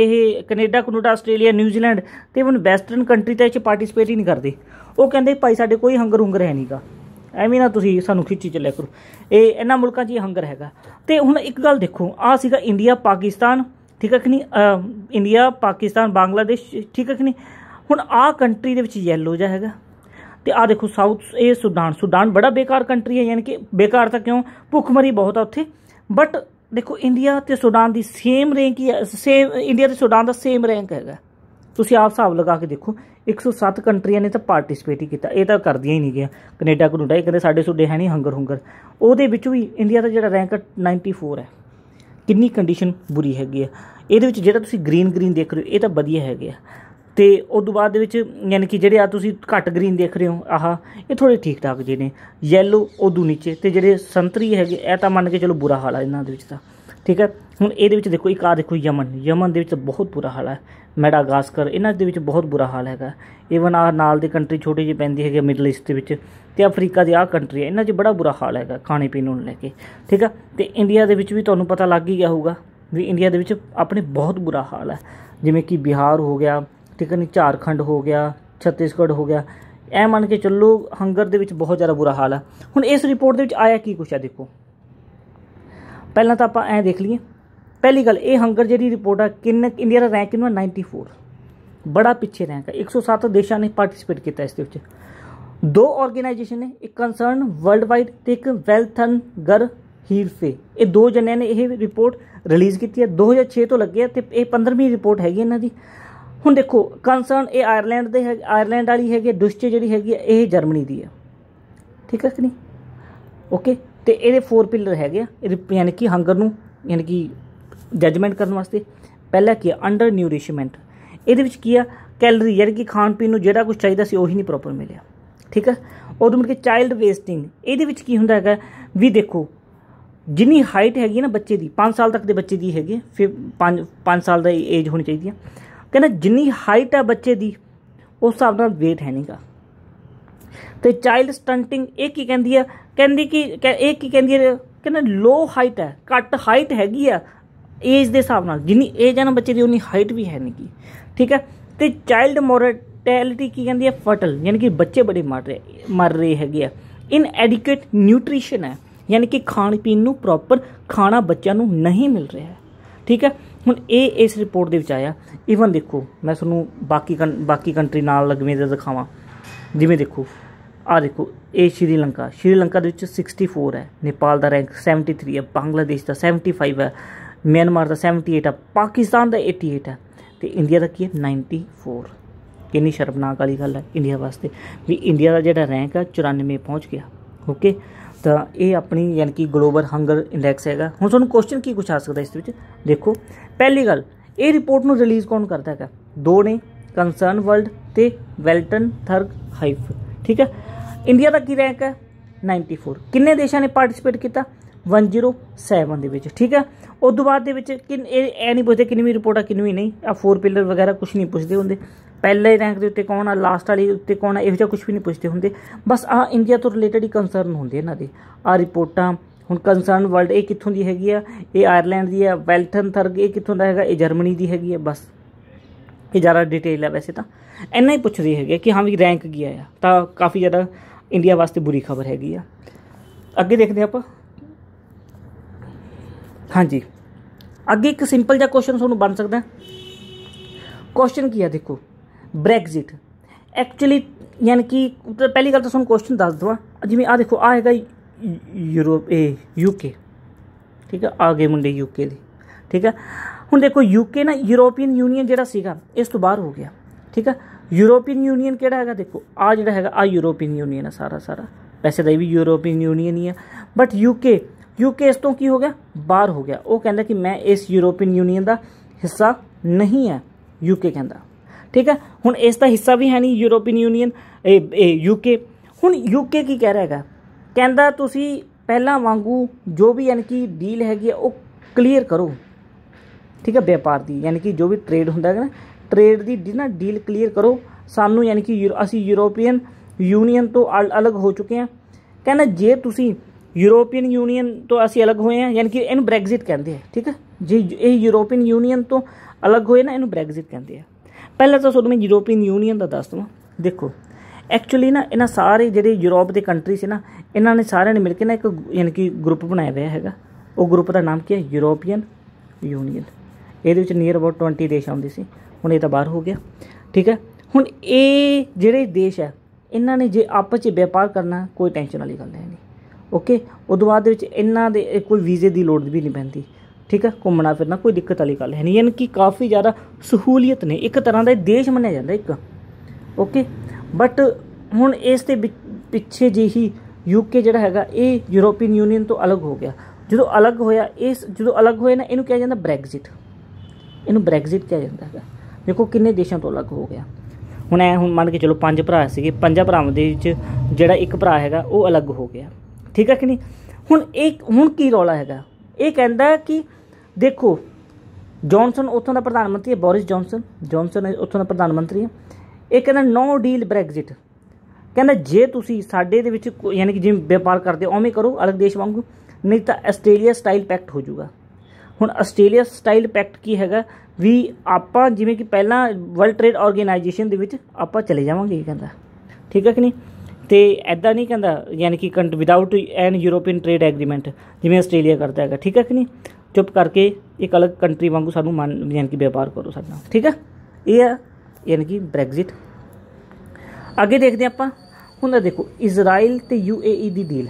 ਇਹ ਕੈਨੇਡਾ ਕਨੂਡਾ ਆਸਟ੍ਰੇਲੀਆ ਨਿਊਜ਼ੀਲੈਂਡ ਤੇ ਇਵਨ ਵੈਸਟਰਨ ਕੰਟਰੀ ਤੇ ਇਹ ਚ ਪਾਰਟਿਸਿਪੇਟ ਹੀ ਨਹੀਂ ਕਰਦੇ ਉਹ ਕਹਿੰਦੇ ਭਾਈ ਸਾਡੇ ਕੋਈ ਹੰਗਰ ਹੁੰਗਰ ਹੈ ਨਹੀਂਗਾ ਐਵੇਂ ਨਾ ਤੁਸੀਂ ਸਾਨੂੰ ਖਿੱਚੀ ਚੱਲਿਆ ਕਰੋ ਇਹ ਇਹਨਾਂ ਮੁਲਕਾਂ 'ਚ ਹੀ ਹੰਗਰ ਹੈਗਾ ਤੇ ਹੁਣ ਇੱਕ ਗੱਲ ਦੇਖੋ ਆ ਸੀਗਾ ਇੰਡੀਆ ਪਾਕਿਸਤਾਨ ਠੀਕ ਹੈ ਕਿ ਨਹੀਂ ਇੰਡੀਆ ਪਾਕਿਸਤਾਨ ਬੰਗਲਾਦੇਸ਼ ਠੀਕ ਹੈ ਕਿ ਨਹੀਂ ਹੁਣ ਆ ਕੰਟਰੀ ਦੇ ਵਿੱਚ ਯੈਲੋ ਜਿਹਾ ਹੈਗਾ ਤੇ ਆ ਦੇਖੋ ਸਾਊਥ ਇਹ ਸੁਡਾਨ ਸੁਡਾਨ ਬੜਾ ਬੇਕਾਰ ਕੰਟਰੀ ਹੈ ਯਾਨੀ ਕਿ ਬੇਕਾਰ ਤਾਂ ਕਿਉਂ ਭੁੱਖਮਰੀ ਬਹੁਤ ਆ ਉੱਥੇ ਬਟ ਦੇਖੋ ਇੰਡੀਆ ਤੇ ਸੁਡਾਨ ਦੀ ਸੇਮ ਰੈਂਕ ਹੀ ਸੇਮ ਇੰਡੀਆ ਤੇ ਸੁਡਾਨ ਦਾ ਸੇਮ ਰੈਂਕ ਹੈਗਾ ਤੁਸੀਂ ਆਪ ਹਿਸਾਬ ਲਗਾ ਕੇ ਦੇਖੋ 107 ਕੰਟਰੀਆਂ ਨੇ ਤਾਂ ਪਾਰਟਿਸਿਪੇਟ ਹੀ ਕੀਤਾ ਇਹ ਤਾਂ ਕਰਦੀਆਂ ਹੀ ਨਹੀਂ ਗਿਆ ਕੈਨੇਡਾ ਕਨੂਡਾ ਇਹ ਕਹਿੰਦੇ ਸਾਡੇ ਸੁਡੇ ਹੈ ਨਹੀਂ ਹੰਗਰ ਹੰਗਰ ਉਹਦੇ ਵਿੱਚ ਵੀ ਇੰਡੀਆ ਦਾ ਜਿਹੜਾ ਰੈਂਕ 94 ਹੈ ਕਿੰਨੀ ਕੰਡੀਸ਼ਨ ਬੁਰੀ ਹੈਗੀ ਹੈ ਇਹਦੇ ਵਿੱਚ ਜਿਹੜਾ ਤੁਸੀਂ ਗ੍ਰੀਨ ਗ੍ਰੀਨ ਦੇਖ ਰਹੇ ਹੋ ਇਹ ਤਾਂ ਵਧੀਆ ਹੈਗੇ ਆ ਤੇ ਉਸ ਤੋਂ ਬਾਅਦ ਦੇ ਵਿੱਚ ਯਾਨੀ ਕਿ ਜਿਹੜੇ ਆ ਤੁਸੀਂ ਘੱਟ ਗ੍ਰੀਨ ਦੇਖ ਰਹੇ ਹੋ ਆਹ ਇਹ ਥੋੜੇ ਠੀਕ ਠਾਕ ਜਿਹੇ ਨੇ ਯੈਲੋ ਉਦੋਂ ਨੀਚੇ ਤੇ ਜਿਹੜੇ ਸੰਤਰੀ ਹੈਗੇ ਇਹ ਤਾਂ ਮੰਨ ਕੇ ਚਲੋ ਬੁਰਾ ਹਾਲ ਆ ਇਹਨਾਂ ਦੇ ਵਿੱਚ ਤਾਂ ਠੀਕ ਹੈ ਹੁਣ ਇਹਦੇ ਵਿੱਚ ਦੇਖੋ ਇੱਕ ਆ ਦੇਖੋ ਯਮਨ ਯਮਨ ਦੇ ਵਿੱਚ ਬਹੁਤ ਬੁਰਾ ਹਾਲ ਹੈ ਮੈਡਾਗਾਸਕਰ ਇਹਨਾਂ ਦੇ ਵਿੱਚ ਬਹੁਤ ਬੁਰਾ ਹਾਲ ਹੈਗਾ ਇਵਨ ਆ ਨਾਲ ਦੇ ਕੰਟਰੀ ਛੋਟੀ ਜਿਹੀ ਪੈਂਦੀ ਹੈਗੀ ਮਿਡਲ ਈਸਟ ਦੇ ਵਿੱਚ ਤੇ ਅਫਰੀਕਾ ਦੀ ਆ ਕੰਟਰੀ ਹੈ ਇਹਨਾਂ 'ਚ ਬੜਾ ਬੁਰਾ ਹਾਲ ਹੈਗਾ ਖਾਣੇ ਪੀਣ ਨੂੰ ਲੈ ਕੇ ਠੀਕ ਹੈ ਤੇ ਇੰਡੀਆ ਦੇ ਵਿੱਚ ਵੀ ਤੁਹਾਨੂੰ ਪਤਾ ਲੱਗ ਹੀ ਗਿਆ ਹੋਊਗਾ ਵੀ ਇੰਡੀਆ ਦੇ ਵਿੱਚ ਆਪਣੇ ਬਹੁਤ ਬੁਰਾ ਹਾਲ ਹੈ ਜਿਵੇਂ ਕਿ ਬਿਹਾਰ ਹੋ ਗਿਆ ਠੀਕ ਹੈ ਨਹੀਂ ਝਾਰਖੰਡ ਹੋ ਗਿਆ ਛੱਤੀਸਗੜ੍ਹ ਹੋ ਗਿਆ ਐ ਮੰਨ ਕੇ ਚੱਲੋ ਹੰਗਰ ਦੇ ਵਿੱਚ ਬਹੁਤ ਜ਼ਿਆਦਾ ਬੁਰਾ ਹਾਲ ਹੈ ਹੁਣ ਇਸ ਰਿਪੋਰਟ ਦੇ ਵਿੱਚ ਆਇਆ ਕੀ ਕੁਛ ਹੈ ਦੇਖੋ ਪਹਿਲਾਂ ਤਾਂ ਆਪਾਂ ਐ ਦੇਖ ਲਈਏ ਪਹਿਲੀ ਗੱਲ ਇਹ ਹੰਗਰ ਜਿਹੜੀ ਰਿਪੋਰਟ ਆ ਕਿੰਨ ਇੰਡੀਆ ਦਾ ਰੈਂਕ ਕਿੰਨਾ 94 ਬੜਾ ਪਿੱਛੇ ਰੈਂਕ ਹੈ 107 ਦੇਸ਼ਾਂ ਨੇ ਪਾਰਟਿਸਿਪੇਟ ਕੀਤਾ ਇਸ ਦੇ ਵਿੱਚ ਦੋ ਆਰਗੇਨਾਈਜੇਸ਼ਨ ਨੇ ਇੱਕ ਕੰਸਰਨ ਵਰਲਡਵਾਈਡ ਤੇ ਇੱਕ ਵੈਲਥਨ ਗਰ ਹੀਰਫੇ ਇਹ ਦੋ ਜਣਿਆਂ ਨੇ ਇਹ ਰਿਪੋਰਟ ਰਿਲੀਜ਼ ਕੀਤੀ ਹੈ 2006 ਤੋਂ ਲੱਗੇ ਤੇ ਇਹ 15ਵੀਂ ਰਿਪੋਰਟ ਹੈਗੀ ਇਹਨਾਂ ਦੀ ਹੁਣ ਦੇਖੋ ਕੰਸਰਨ ਇਹ ਆਇਰਲੈਂਡ ਦੇ ਹੈ ਆਇਰਲੈਂਡ ਵਾਲੀ ਹੈਗੀ ਡੁਸਚੇ ਜਿਹੜੀ ਹੈਗੀ ਇਹ ਜਰਮਨੀ ਦੀ ਹੈ ਠੀਕ ਹੈ ਕਿ ਨਹੀਂ ਓਕੇ ਤੇ ਇਹਦੇ 4 ਪਿਲਰ ਹੈਗੇ ਆ ਯਾਨੀ ਕਿ ਹੰਗਰ ਨੂੰ ਯਾਨੀ ਕਿ ਜਜਮੈਂਟ ਕਰਨ ਵਾਸਤੇ ਪਹਿਲਾ ਕੀ ਹੈ ਅੰਡਰ ਨਿਊਰਿਸ਼ਮੈਂਟ ਇਹਦੇ ਵਿੱਚ ਕੀ ਆ ਕੈਲਰੀ ਯਾਨੀ ਕਿ ਖਾਣ ਪੀਣ ਨੂੰ ਜਿਹੜਾ ਕੁਝ ਚਾਹੀਦਾ ਸੀ ਉਹੀ ਨਹੀਂ ਪ੍ਰੋਪਰ ਮਿਲਿਆ ਠੀਕ ਹੈ ਉਦੋਂ ਮਿਲ ਕੇ ਚਾਈਲਡ ਵੇਸਟਿੰਗ ਇਹਦੇ ਵਿੱਚ ਕੀ ਹੁੰਦਾ ਹੈਗਾ ਵੀ ਦੇਖੋ ਜਿੰਨੀ ਹਾਈਟ ਹੈਗੀ ਨਾ ਬੱਚੇ ਦੀ 5 ਸਾਲ ਤੱਕ ਦੇ ਬੱਚੇ ਦੀ ਹੈਗੀ ਫਿਰ 5 5 ਸਾਲ ਦਾ ਏਜ ਹੋਣੀ ਚਾਹੀਦੀ ਹੈ ਕਹਿੰਦਾ ਜਿੰਨੀ ਹਾਈਟ ਹੈ ਬੱਚੇ ਦੀ ਉਸ ਹਿਸਾਬ ਨਾਲ weight ਹੈ ਨਹੀਂਗਾ ਤੇ ਚਾਈਲਡ ਸਟੰਟਿੰਗ ਇਹ ਕੀ ਕਹਿੰਦੀ ਆ ਕਹਿੰਦੀ ਕਿ ਇਹ ਕੀ ਕਹਿੰਦੀ ਆ ਕਹਿੰਦਾ ਲੋ ਹਾਈਟ ਹੈ ਘੱਟ ਹਾਈਟ ਹੈਗੀ ਆ ਏਜ ਦੇ ਹਿਸਾਬ ਨਾਲ ਜਿੰਨੀ ਏਜ ਹੈ ਨਾ ਬੱਚੇ ਦੀ ਉਨੀ ਹਾਈਟ ਵੀ ਹੈ ਨਹੀਂਗੀ ਠੀਕ ਹੈ ਤੇ ਚਾਈਲਡ ਮੋਰਟੈਲਿਟੀ ਕੀ ਕਹਿੰਦੀ ਆ ਫਰਟਲ ਯਾਨੀ ਕਿ ਬੱਚੇ ਬੜੇ ਮਰ ਰਹੇ ਮਰ ਰਹੇ ਹੈਗੇ ਆ ਇਨ ਐਡਿਕੁਏਟ ਨਿਊਟ੍ਰੀਸ਼ਨ ਹੈ ਯਾਨੀ ਕਿ ਖਾਣ ਪੀਣ ਨੂੰ ਪ੍ਰੋਪਰ ਖਾਣਾ ਬੱਚਿਆਂ ਨੂੰ ਨਹੀਂ ਮਿਲ ਰਿਹਾ ਠੀਕ ਹੈ ਹੁਣ ਇਹ ਇਸ ਰਿਪੋਰਟ ਦੇ ਵਿੱਚ ਆਇਆ ਇਵਨ ਦੇਖੋ ਮੈਂ ਤੁਹਾਨੂੰ ਬਾਕੀ ਬਾਕੀ ਕੰਟਰੀ ਨਾਲ ਲਗਵੇਂ ਦੇ ਦਿਖਾਵਾਂ ਜਿਵੇਂ ਦੇਖੋ ਆ ਦੇਖੋ ਇਹ ਸ਼੍ਰੀਲੰਕਾ ਸ਼੍ਰੀਲੰਕਾ ਦੇ ਵਿੱਚ 64 ਹੈ ਨੇਪਾਲ ਦਾ ਰੈਂਕ 73 ਹੈ ਬੰਗਲਾਦੇਸ਼ ਦਾ 75 ਹੈ ਮਿਆਂਮਾਰ ਦਾ 78 ਹੈ ਪਾਕਿਸਤਾਨ ਦਾ 88 ਹੈ ਤੇ ਇੰਡੀਆ ਦਾ ਕੀ ਹੈ 94 ਕਿੰਨੀ ਸ਼ਰਮਨਾਕ ਵਾਲੀ ਗੱਲ ਹੈ ਇੰਡੀਆ ਵਾਸਤੇ ਵੀ ਇੰਡੀਆ ਦਾ ਜਿਹੜਾ ਰੈਂਕ ਹੈ 94 ਪਹੁੰਚ ਗਿਆ ਓਕੇ ਤਾਂ ਇਹ ਆਪਣੀ ਯਾਨੀ ਕਿ ਗਲੋਬਲ ਹੰਗਰ ਇੰਡੈਕਸ ਹੈਗਾ ਹੁਣ ਤੁਹਾਨੂੰ ਕੁਐਸਚਨ ਕੀ ਕੁਛ ਆ ਸਕਦਾ ਇਸ ਵਿੱਚ ਦੇਖੋ ਪਹਿਲੀ ਗੱਲ ਇਹ ਰਿਪੋਰਟ ਨੂੰ ਰਿਲੀਜ਼ ਕੌਣ ਕਰਦਾ ਹੈਗਾ ਦੋ ਨੇ ਕੰਸਰਨ ਵਰਲਡ ਤੇ ਵੈਲਟਨ ਥਰਗ ਹਾਈਫ ਠੀਕ ਹੈ ਇੰਡੀਆ ਦਾ ਕੀ ਰੈਂਕ ਹੈ 94 ਕਿੰਨੇ ਦੇਸ਼ਾਂ ਨੇ ਪਾਰਟਿਸਿਪੇਟ ਕੀਤਾ 107 ਦੇ ਵਿੱਚ ਠੀਕ ਹੈ ਉਸ ਤੋਂ ਬਾਅਦ ਦੇ ਵਿੱਚ ਕਿ ਇਹ ਐ ਨਹੀਂ ਪੁੱਛਦੇ ਕਿੰਨੀ ਰਿਪੋਰਟ ਆ ਕਿੰਨੀ ਨਹੀਂ ਆ ਫੋਰ ਪਿਲਰ ਵਗੈਰਾ ਕੁਝ ਨਹੀਂ ਪੁੱਛਦੇ ਹੁੰਦੇ ਪਹਿਲੇ ਰੈਂਕ ਦੇ ਉੱਤੇ ਕੌਣ ਆ ਲਾਸਟ ਵਾਲੀ ਉੱਤੇ ਕੌਣ ਆ ਇਹੋ ਜਿਹਾ ਕੁਝ ਵੀ ਨਹੀਂ ਪੁੱਛਦੇ ਹੁੰਦੇ ਬਸ ਆ ਇੰਡੀਆ ਤੋਂ ਰਿਲੇਟਡ ਹੀ ਕੰਸਰਨ ਹੁੰਦੇ ਇਹਨਾਂ ਦੇ ਆ ਰਿਪੋਰਟਾਂ ਹੁਣ ਕੰਸਰਨ ਵਰਲਡ ਇਹ ਕਿੱਥੋਂ ਦੀ ਹੈਗੀ ਆ ਇਹ ਆਇਰਲੈਂਡ ਦੀ ਆ ਵੈਲਟਨ ਥਰਗ ਇਹ ਕਿੱਥੋਂ ਦਾ ਹੈਗਾ ਇਹ ਜਰਮਨੀ ਦੀ ਹੈਗੀ ਆ ਬਸ ਇਹ ਜ਼ਿਆਦਾ ਡਿਟੇਲ ਆ ਵੈਸੇ ਤਾਂ ਇੰਨਾ ਹੀ ਪੁੱਛਦੀ ਹੈਗੀ ਕਿ ਹਾਂ ਵੀ ਰੈਂਕ ਕੀ ਆਇਆ ਤਾਂ ਕਾਫੀ ਜ਼ਿਆਦਾ ਇੰਡੀਆ ਵਾਸਤੇ ਬੁਰੀ ਖਬਰ ਹੈਗੀ ਆ ਅੱਗੇ ਦੇਖਦੇ ਆਪਾਂ ਹਾਂਜੀ ਅੱਗੇ ਇੱਕ ਸਿੰਪਲ ਜਿਹਾ ਕੁਐਸਚਨ ਤੁਹਾਨੂੰ ਬਣ ਸਕਦਾ ਕੁਐਸਚਨ ਕੀ ਆ ਦੇਖੋ ਬ੍ਰੈਗਜ਼ਿਟ ਐਕਚੁਅਲੀ ਯਾਨੀ ਕਿ ਪਹਿਲੀ ਗੱਲ ਤਾਂ ਤੁਹਾਨੂੰ ਕੁਐਸਚਨ ਦੱਸ ਦਵਾਂ ਜਿਵੇਂ ਆ ਦੇਖੋ ਆ ਹੈਗਾ ਯੂਰਪ ਇਹ ਯੂਕੇ ਠੀਕ ਆ ਆਗੇ ਮੁੰਡੇ ਯੂਕੇ ਦੇ ਠੀਕ ਆ ਹੁਣ ਦੇਖੋ ਯੂਕੇ ਨਾ ਯੂਰੋਪੀਅਨ ਯੂਨੀਅਨ ਜਿਹੜਾ ਸੀਗਾ ਇਸ ਤੋਂ ਬਾਹਰ ਹੋ ਗਿਆ ਠੀਕ ਆ ਯੂਰੋਪੀਅਨ ਯੂਨੀਅਨ ਕਿਹੜਾ ਹੈਗਾ ਦੇਖੋ ਆ ਜਿਹੜਾ ਹੈਗਾ ਆ ਯੂਰੋਪੀਅਨ ਯੂਨੀਅਨ ਆ ਸਾਰਾ ਸਾਰਾ ਵੈਸੇ ਤਾਂ ਇਹ ਵੀ ਯੂਰੋਪੀਅਨ ਯੂਨੀਅਨ ਹੀ ਆ ਬਟ ਯੂਕੇ ਯੂਕੇ ਇਸ ਤੋਂ ਕੀ ਹੋ ਗਿਆ ਬਾਹਰ ਹੋ ਗਿਆ ਉਹ ਕਹਿੰਦਾ ਕਿ ਮੈਂ ਇਸ ਯੂਰੋਪੀਅਨ ਯੂਨੀਅਨ ਦਾ ਹਿੱਸਾ ਨਹੀਂ ਹੈ ਯੂਕੇ ਕਹਿੰਦਾ ਠੀਕ ਹੈ ਹੁਣ ਇਸ ਦਾ ਹਿੱਸਾ ਵੀ ਹੈ ਨਹੀਂ ਯੂਰੋਪੀਅਨ ਯੂਨੀਅਨ ਇਹ ਯੂਕੇ ਹੁਣ ਯੂਕੇ ਕੀ ਕਹਿ ਰਿਹਾ ਹੈਗਾ ਕਹਿੰਦਾ ਤੁਸੀਂ ਪਹਿਲਾਂ ਵਾਂਗੂ ਜੋ ਵੀ ਯਾਨੀ ਕਿ ਡੀਲ ਹੈਗੀ ਉਹ ਕਲੀਅਰ ਕਰੋ ਠੀਕ ਹੈ ਵਪਾਰ ਦੀ ਯਾਨੀ ਕਿ ਜੋ ਵੀ ਟ੍ਰੇਡ ਹੁੰਦਾ ਹੈ ਨਾ ਟ੍ਰੇਡ ਦੀ ਨਾ ਡੀਲ ਕਲੀਅਰ ਕਰੋ ਸਾਨੂੰ ਯਾਨੀ ਕਿ ਅਸੀਂ ਯੂਰੋਪੀਅਨ ਯੂਨੀਅਨ ਤੋਂ ਅਲੱਗ ਹੋ ਚੁੱਕੇ ਹਾਂ ਕਹਿੰਦਾ ਜੇ ਤੁਸੀਂ ਯੂਰੋਪੀਅਨ ਯੂਨੀਅਨ ਤੋਂ ਅਸੀਂ ਅਲੱਗ ਹੋਏ ਹਾਂ ਯਾਨੀ ਕਿ ਇਹਨੂੰ ਬ੍ਰੈਗਜ਼ਿਟ ਕਹਿੰਦੇ ਆ ਠੀਕ ਹੈ ਜੇ ਇਹ ਯੂਰੋਪੀਅਨ ਯੂਨੀਅਨ ਤੋਂ ਅਲੱਗ ਹੋਏ ਨਾ ਇਹਨੂੰ ਬ੍ਰੈਗਜ਼ਿਟ ਕਹਿੰਦੇ ਆ ਪਹਿਲਾਂ ਤਾਂ ਤੁਹਾਨੂੰ ਮੈਂ ਯੂਰੋਪੀਅਨ ਯੂਨੀਅਨ ਦਾ ਦੱਸ ਦਵਾਂ ਦੇਖੋ ਐਕਚੁਅਲੀ ਨਾ ਇਹਨਾਂ ਸਾਰੇ ਜਿਹੜੇ ਯੂਰਪ ਦੇ ਕੰਟਰੀ ਸੀ ਨਾ ਇਹਨਾਂ ਨੇ ਸਾਰਿਆਂ ਨੇ ਮਿਲ ਕੇ ਨਾ ਇੱਕ ਯਾਨੀ ਕਿ ਗਰੁੱਪ ਬਣਾਇਆ ਹੋਇਆ ਹੈਗਾ ਉਹ ਗਰੁੱਪ ਦਾ ਨਾਮ ਕੀ ਹੈ ਯੂਰੋਪੀਅਨ ਯੂਨੀਅਨ ਇਹਦੇ ਵਿੱਚ ਨੀਅਰ ਅਬਾਊਟ 20 ਦੇਸ਼ ਆਉਂਦੇ ਸੀ ਹੁਣ ਇਹ ਤਾਂ ਬਾਹਰ ਹੋ ਗਿਆ ਠੀਕ ਹੈ ਹੁਣ ਇਹ ਜਿਹੜੇ ਦੇਸ਼ ਹੈ ਇਹਨਾਂ ਨੇ ਜੇ ਆਪਸ ਵਿੱਚ ਵਪਾਰ ਕਰਨਾ ਕੋਈ ਟੈਨਸ਼ਨ ਵਾਲੀ ਗੱਲ ਨਹੀਂ ਓਕੇ ਉਦੋਂ ਬਾਅਦ ਦੇ ਵਿੱਚ ਇਹਨਾਂ ਦੇ ਕੋਈ ਵੀਜ਼ੇ ਦੀ ਲੋੜ ਵੀ ਨਹੀਂ ਪੈਂਦੀ ਠੀਕ ਹੈ ਘੁੰਮਣਾ ਫਿਰਨਾ ਕੋਈ ਦਿੱਕਤ ਵਾਲੀ ਗੱਲ ਹੈ ਨਹੀਂ ਯਾਨੀ ਕਿ ਕਾਫੀ ਜ਼ਿਆਦਾ ਸਹੂਲੀਅਤ ਨੇ ਇੱਕ ਤਰ੍ਹਾਂ ਦਾ ਦੇਸ਼ ਮੰਨਿਆ ਜਾਂਦਾ ਇੱਕ ਓਕੇ ਬਟ ਹੁਣ ਇਸ ਦੇ ਪਿੱਛੇ ਜਿਹੀ ਯੂਕੇ ਜਿਹੜਾ ਹੈਗਾ ਇਹ ਯੂਰੋਪੀਅਨ ਯੂਨੀਅਨ ਤੋਂ ਅਲੱਗ ਹੋ ਗਿਆ ਜਦੋਂ ਅਲੱਗ ਹੋਇਆ ਇਸ ਜਦੋਂ ਅਲੱਗ ਹੋਇਆ ਨਾ ਇਹਨੂੰ ਕਿਹਾ ਜਾਂਦਾ ਬ੍ਰੈਗਜ਼ਿਟ ਇਹਨੂੰ ਬ੍ਰੈਗਜ਼ਿਟ ਕਿਹਾ ਜਾਂਦਾ ਹੈਗਾ ਦੇਖੋ ਕਿੰਨੇ ਦੇਸ਼ਾਂ ਤੋਂ ਅਲੱਗ ਹੋ ਗਿਆ ਹੁਣ ਐ ਹੁਣ ਮੰਨ ਕੇ ਚਲੋ ਪੰਜ ਭਰਾ ਸੀਗੇ ਪੰਜਾਂ ਭਰਾਵਾਂ ਦੇ ਵਿੱਚ ਜਿਹੜਾ ਇੱਕ ਭਰਾ ਹੈਗਾ ਉਹ ਅਲੱਗ ਹੋ ਗਿਆ ਠੀਕ ਹੈ ਕਿ ਨਹੀਂ ਹੁਣ ਇਹ ਹੁਣ ਕੀ ਰੌਲਾ ਹੈਗਾ ਇਹ ਕਹਿੰਦਾ ਕਿ ਦੇਖੋ ਜੌਨਸਨ ਉੱਥੋਂ ਦਾ ਪ੍ਰਧਾਨ ਮੰਤਰੀ ਹੈ ਬੋਰਿਸ ਜੌਨਸਨ ਜੌਨਸਨ ਉੱਥੋਂ ਦਾ ਪ੍ਰਧਾਨ ਮੰਤਰੀ ਹੈ ਇਹ ਕਹਿੰਦਾ ਨੋ ਡੀਲ ਬ੍ਰੈਗਜ਼ਿਟ ਕਹਿੰਦਾ ਜੇ ਤੁਸੀਂ ਸਾਡੇ ਦੇ ਵਿੱਚ ਯਾਨੀ ਕਿ ਜਿਵੇਂ ਵਪਾਰ ਕਰਦੇ ਓਵੇਂ ਕਰੋ ਅਲੱਗ ਦੇਸ਼ ਵਾਂਗੂ ਨਹੀਂ ਤਾਂ ਆਸਟ੍ਰੇਲੀਆ ਸਟਾਈਲ ਪੈਕਟ ਹੋ ਜਾਊਗਾ ਹੁਣ ਆਸਟ੍ਰੇਲੀਆ ਸਟਾਈਲ ਪੈਕਟ ਕੀ ਹੈਗਾ ਵੀ ਆਪਾਂ ਜਿਵੇਂ ਕਿ ਪਹਿਲਾਂ ਵਰਲਡ ਟ੍ਰੇਡ ਆਰਗੇਨਾਈਜੇਸ਼ਨ ਦੇ ਵਿੱਚ ਆਪਾਂ ਚਲੇ ਜਾਵਾਂਗੇ ਕਹਿੰਦਾ ਠੀਕ ਹੈ ਕਿ ਨਹੀਂ ਤੇ ਐਦਾਂ ਨਹੀਂ ਕਹਿੰਦਾ ਯਾਨੀ ਕਿ without an European trade agreement ਜਿਵੇਂ ਆਸਟ੍ਰੇਲੀਆ ਕਰਦਾ ਹੈਗਾ ਠੀਕ ਹੈ ਕਿ ਨਹੀਂ चुप करके एक अलग कंट्री वांगू सानू मान यानी कि व्यापार करो साडे नाल ਠੀਕ ਹੈ ਇਹ ਹੈ ਯਾਨੀ ਕਿ ਬ੍ਰੈਗਜ਼ਿਟ ਅੱਗੇ ਦੇਖਦੇ ਆਪਾਂ ਹੁਣ ਦੇਖੋ ਇਜ਼ਰਾਈਲ ਤੇ ਯੂਏਈ ਦੀ ਡੀਲ